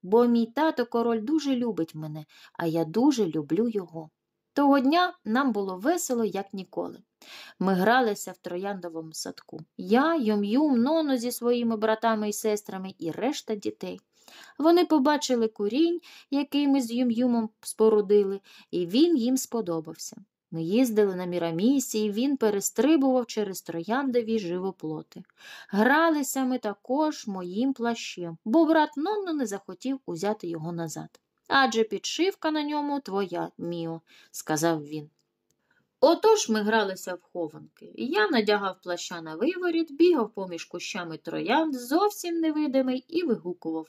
Бо мій тато король дуже любить мене, а я дуже люблю його. Того дня нам було весело, як ніколи. Ми гралися в трояндовому садку. Я, юм Ноно зі своїми братами і сестрами і решта дітей. Вони побачили курінь, який ми з Юм'юмом спорудили, і він їм сподобався. Ми їздили на мірамісі, він перестрибував через трояндові живоплоти. Гралися ми також моїм плащем, бо брат Нонно не захотів узяти його назад. Адже підшивка на ньому твоя, Міо, сказав він. Отож ми гралися в хованки. Я надягав плаща на виворіт, бігав поміж кущами троянд, зовсім невидимий, і вигукував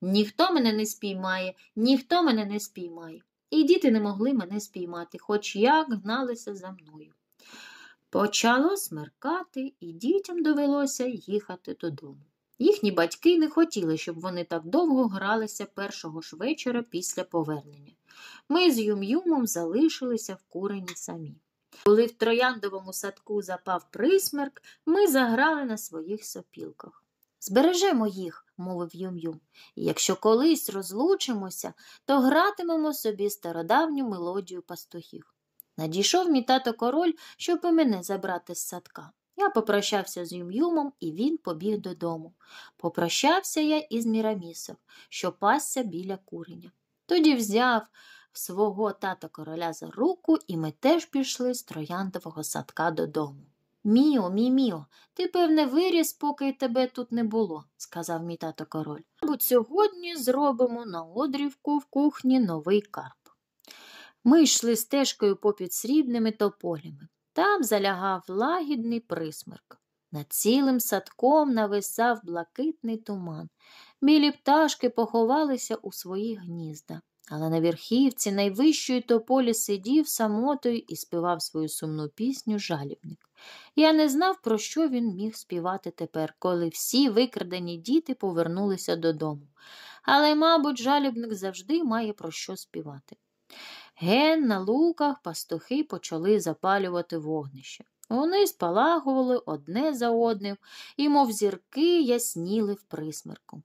Ніхто мене не спіймає, ніхто мене не спіймає і діти не могли мене спіймати, хоч як гналися за мною. Почало смеркати, і дітям довелося їхати додому. Їхні батьки не хотіли, щоб вони так довго гралися першого ж вечора після повернення. Ми з Юм-Юмом залишилися в курені самі. Коли в трояндовому садку запав присмерк, ми заграли на своїх сопілках. Збережемо їх, мовив Юм-Юм. Якщо колись розлучимося, то гратимемо собі стародавню мелодію пастухів. Надійшов мій тато король, щоб і мене забрати з садка. Я попрощався з Юм-Юмом, і він побіг додому. Попрощався я із Мірамісом, що пасся біля куреня. Тоді взяв свого тата короля за руку, і ми теж пішли з трояндового садка додому. Міо, мі, міо, ти, певне, виріс, поки тебе тут не було, сказав мій тато король. Мабуть, сьогодні зробимо на одрівку в кухні новий карп. Ми йшли стежкою попід срібними тополями. Там залягав лагідний присмерк. Над цілим садком нависав блакитний туман. Білі пташки поховалися у свої гнізда. Але на верхівці найвищої тополі сидів самотою і співав свою сумну пісню жалібник. Я не знав, про що він міг співати тепер, коли всі викрадені діти повернулися додому. Але, мабуть, жалібник завжди має про що співати. Ген на луках пастухи почали запалювати вогнище. Вони спалагували одне за одним, і, мов зірки, ясніли в присмерку.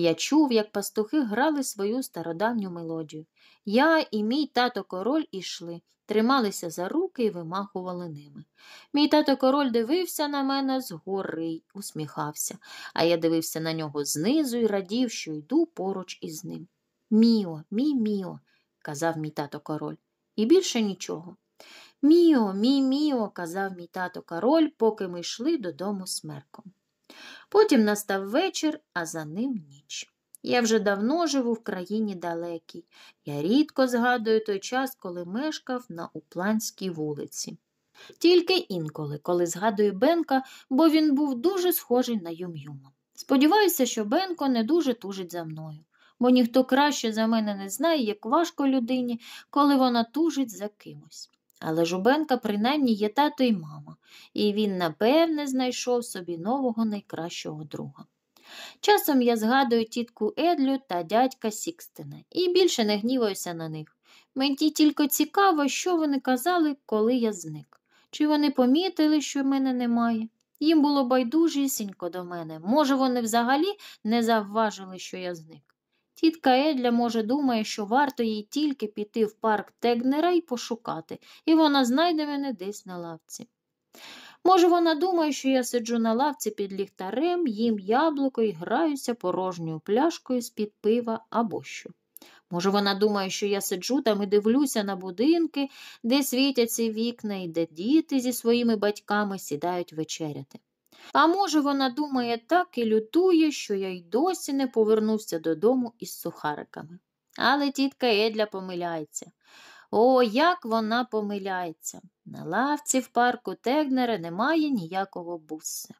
Я чув, як пастухи грали свою стародавню мелодію. Я і мій тато король ішли, трималися за руки і вимахували ними. Мій тато король дивився на мене згори, усміхався, а я дивився на нього знизу і радів, що йду поруч із ним. Міо, мій міо, казав мій тато король, і більше нічого. Міо, мій міо, казав мій тато король, поки ми йшли додому смерком. Потім настав вечір, а за ним ніч. Я вже давно живу в країні далекій. Я рідко згадую той час, коли мешкав на Упланській вулиці. Тільки інколи, коли згадую Бенка, бо він був дуже схожий на Юм-Юма. Сподіваюся, що Бенко не дуже тужить за мною, бо ніхто краще за мене не знає, як важко людині, коли вона тужить за кимось. Але Жубенка принаймні є тато і мама, і він, напевне, знайшов собі нового найкращого друга. Часом я згадую тітку Едлю та дядька Сікстина і більше не гніваюся на них. Мені тільки цікаво, що вони казали, коли я зник. Чи вони помітили, що мене немає? Їм було байдужісінько до мене. Може, вони взагалі не завважили, що я зник. Тітка Едля, може, думає, що варто їй тільки піти в парк Тегнера і пошукати, і вона знайде мене десь на лавці. Може, вона думає, що я сиджу на лавці під ліхтарем, їм яблуко і граюся порожньою пляшкою з-під пива або що. Може, вона думає, що я сиджу там і дивлюся на будинки, де світяться вікна і де діти зі своїми батьками сідають вечеряти. А може, вона думає так і лютує, що я й досі не повернувся додому із сухариками. Але тітка Едля помиляється. О, як вона помиляється! На лавці в парку Тегнера немає ніякого буси.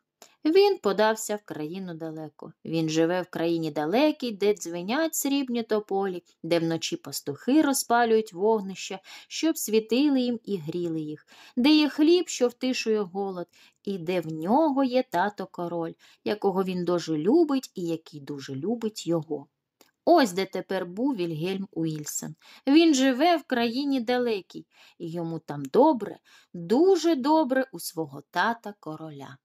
Він подався в країну далеко. Він живе в країні далекій, де дзвенять срібні тополі, де вночі пастухи розпалюють вогнища, щоб світили їм і гріли їх, де є хліб, що втишує голод, і де в нього є тато король, якого він дуже любить і який дуже любить його. Ось де тепер був Вільгельм Уільсон. Він живе в країні далекій, і йому там добре, дуже добре у свого тата короля.